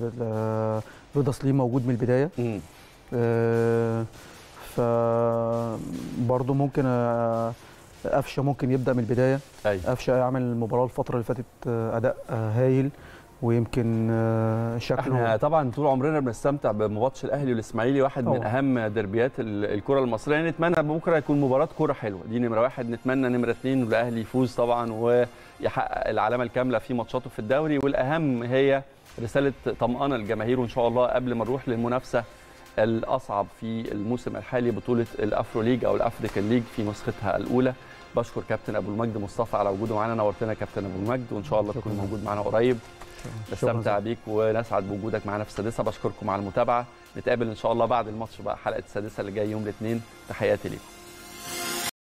رضا سليم موجود من البدايه ف برضه ممكن قفشه ممكن يبدا من البدايه أيوة. قفشه يعمل المباراه الفتره اللي فاتت اداء هايل ويمكن آه، شكله احنا
طبعا طول عمرنا بنستمتع بماتش الاهلي والاسماعيلي واحد أوه. من اهم دربيات الكره المصريه نتمنى بكره يكون مباراه كره حلوه دي نمره واحد نتمنى نمره اثنين والاهلي يفوز طبعا ويحقق العلامه الكامله في ماتشاته في الدوري والاهم هي رساله طمانه للجماهير وان شاء الله قبل ما نروح للمنافسه الاصعب في الموسم الحالي بطوله الافرو ليج او الافريكان ليج في نسختها الاولى بشكر كابتن ابو المجد مصطفى على وجوده معانا نورتنا كابتن ابو المجد وان شاء الله تكون موجود معانا قريب نستمتع بيك ونسعد بوجودك معانا في السادسه بشكركم على المتابعه نتقابل ان شاء الله بعد الماتش بقى حلقه السادسه اللي جاي يوم الاثنين تحياتي ليكم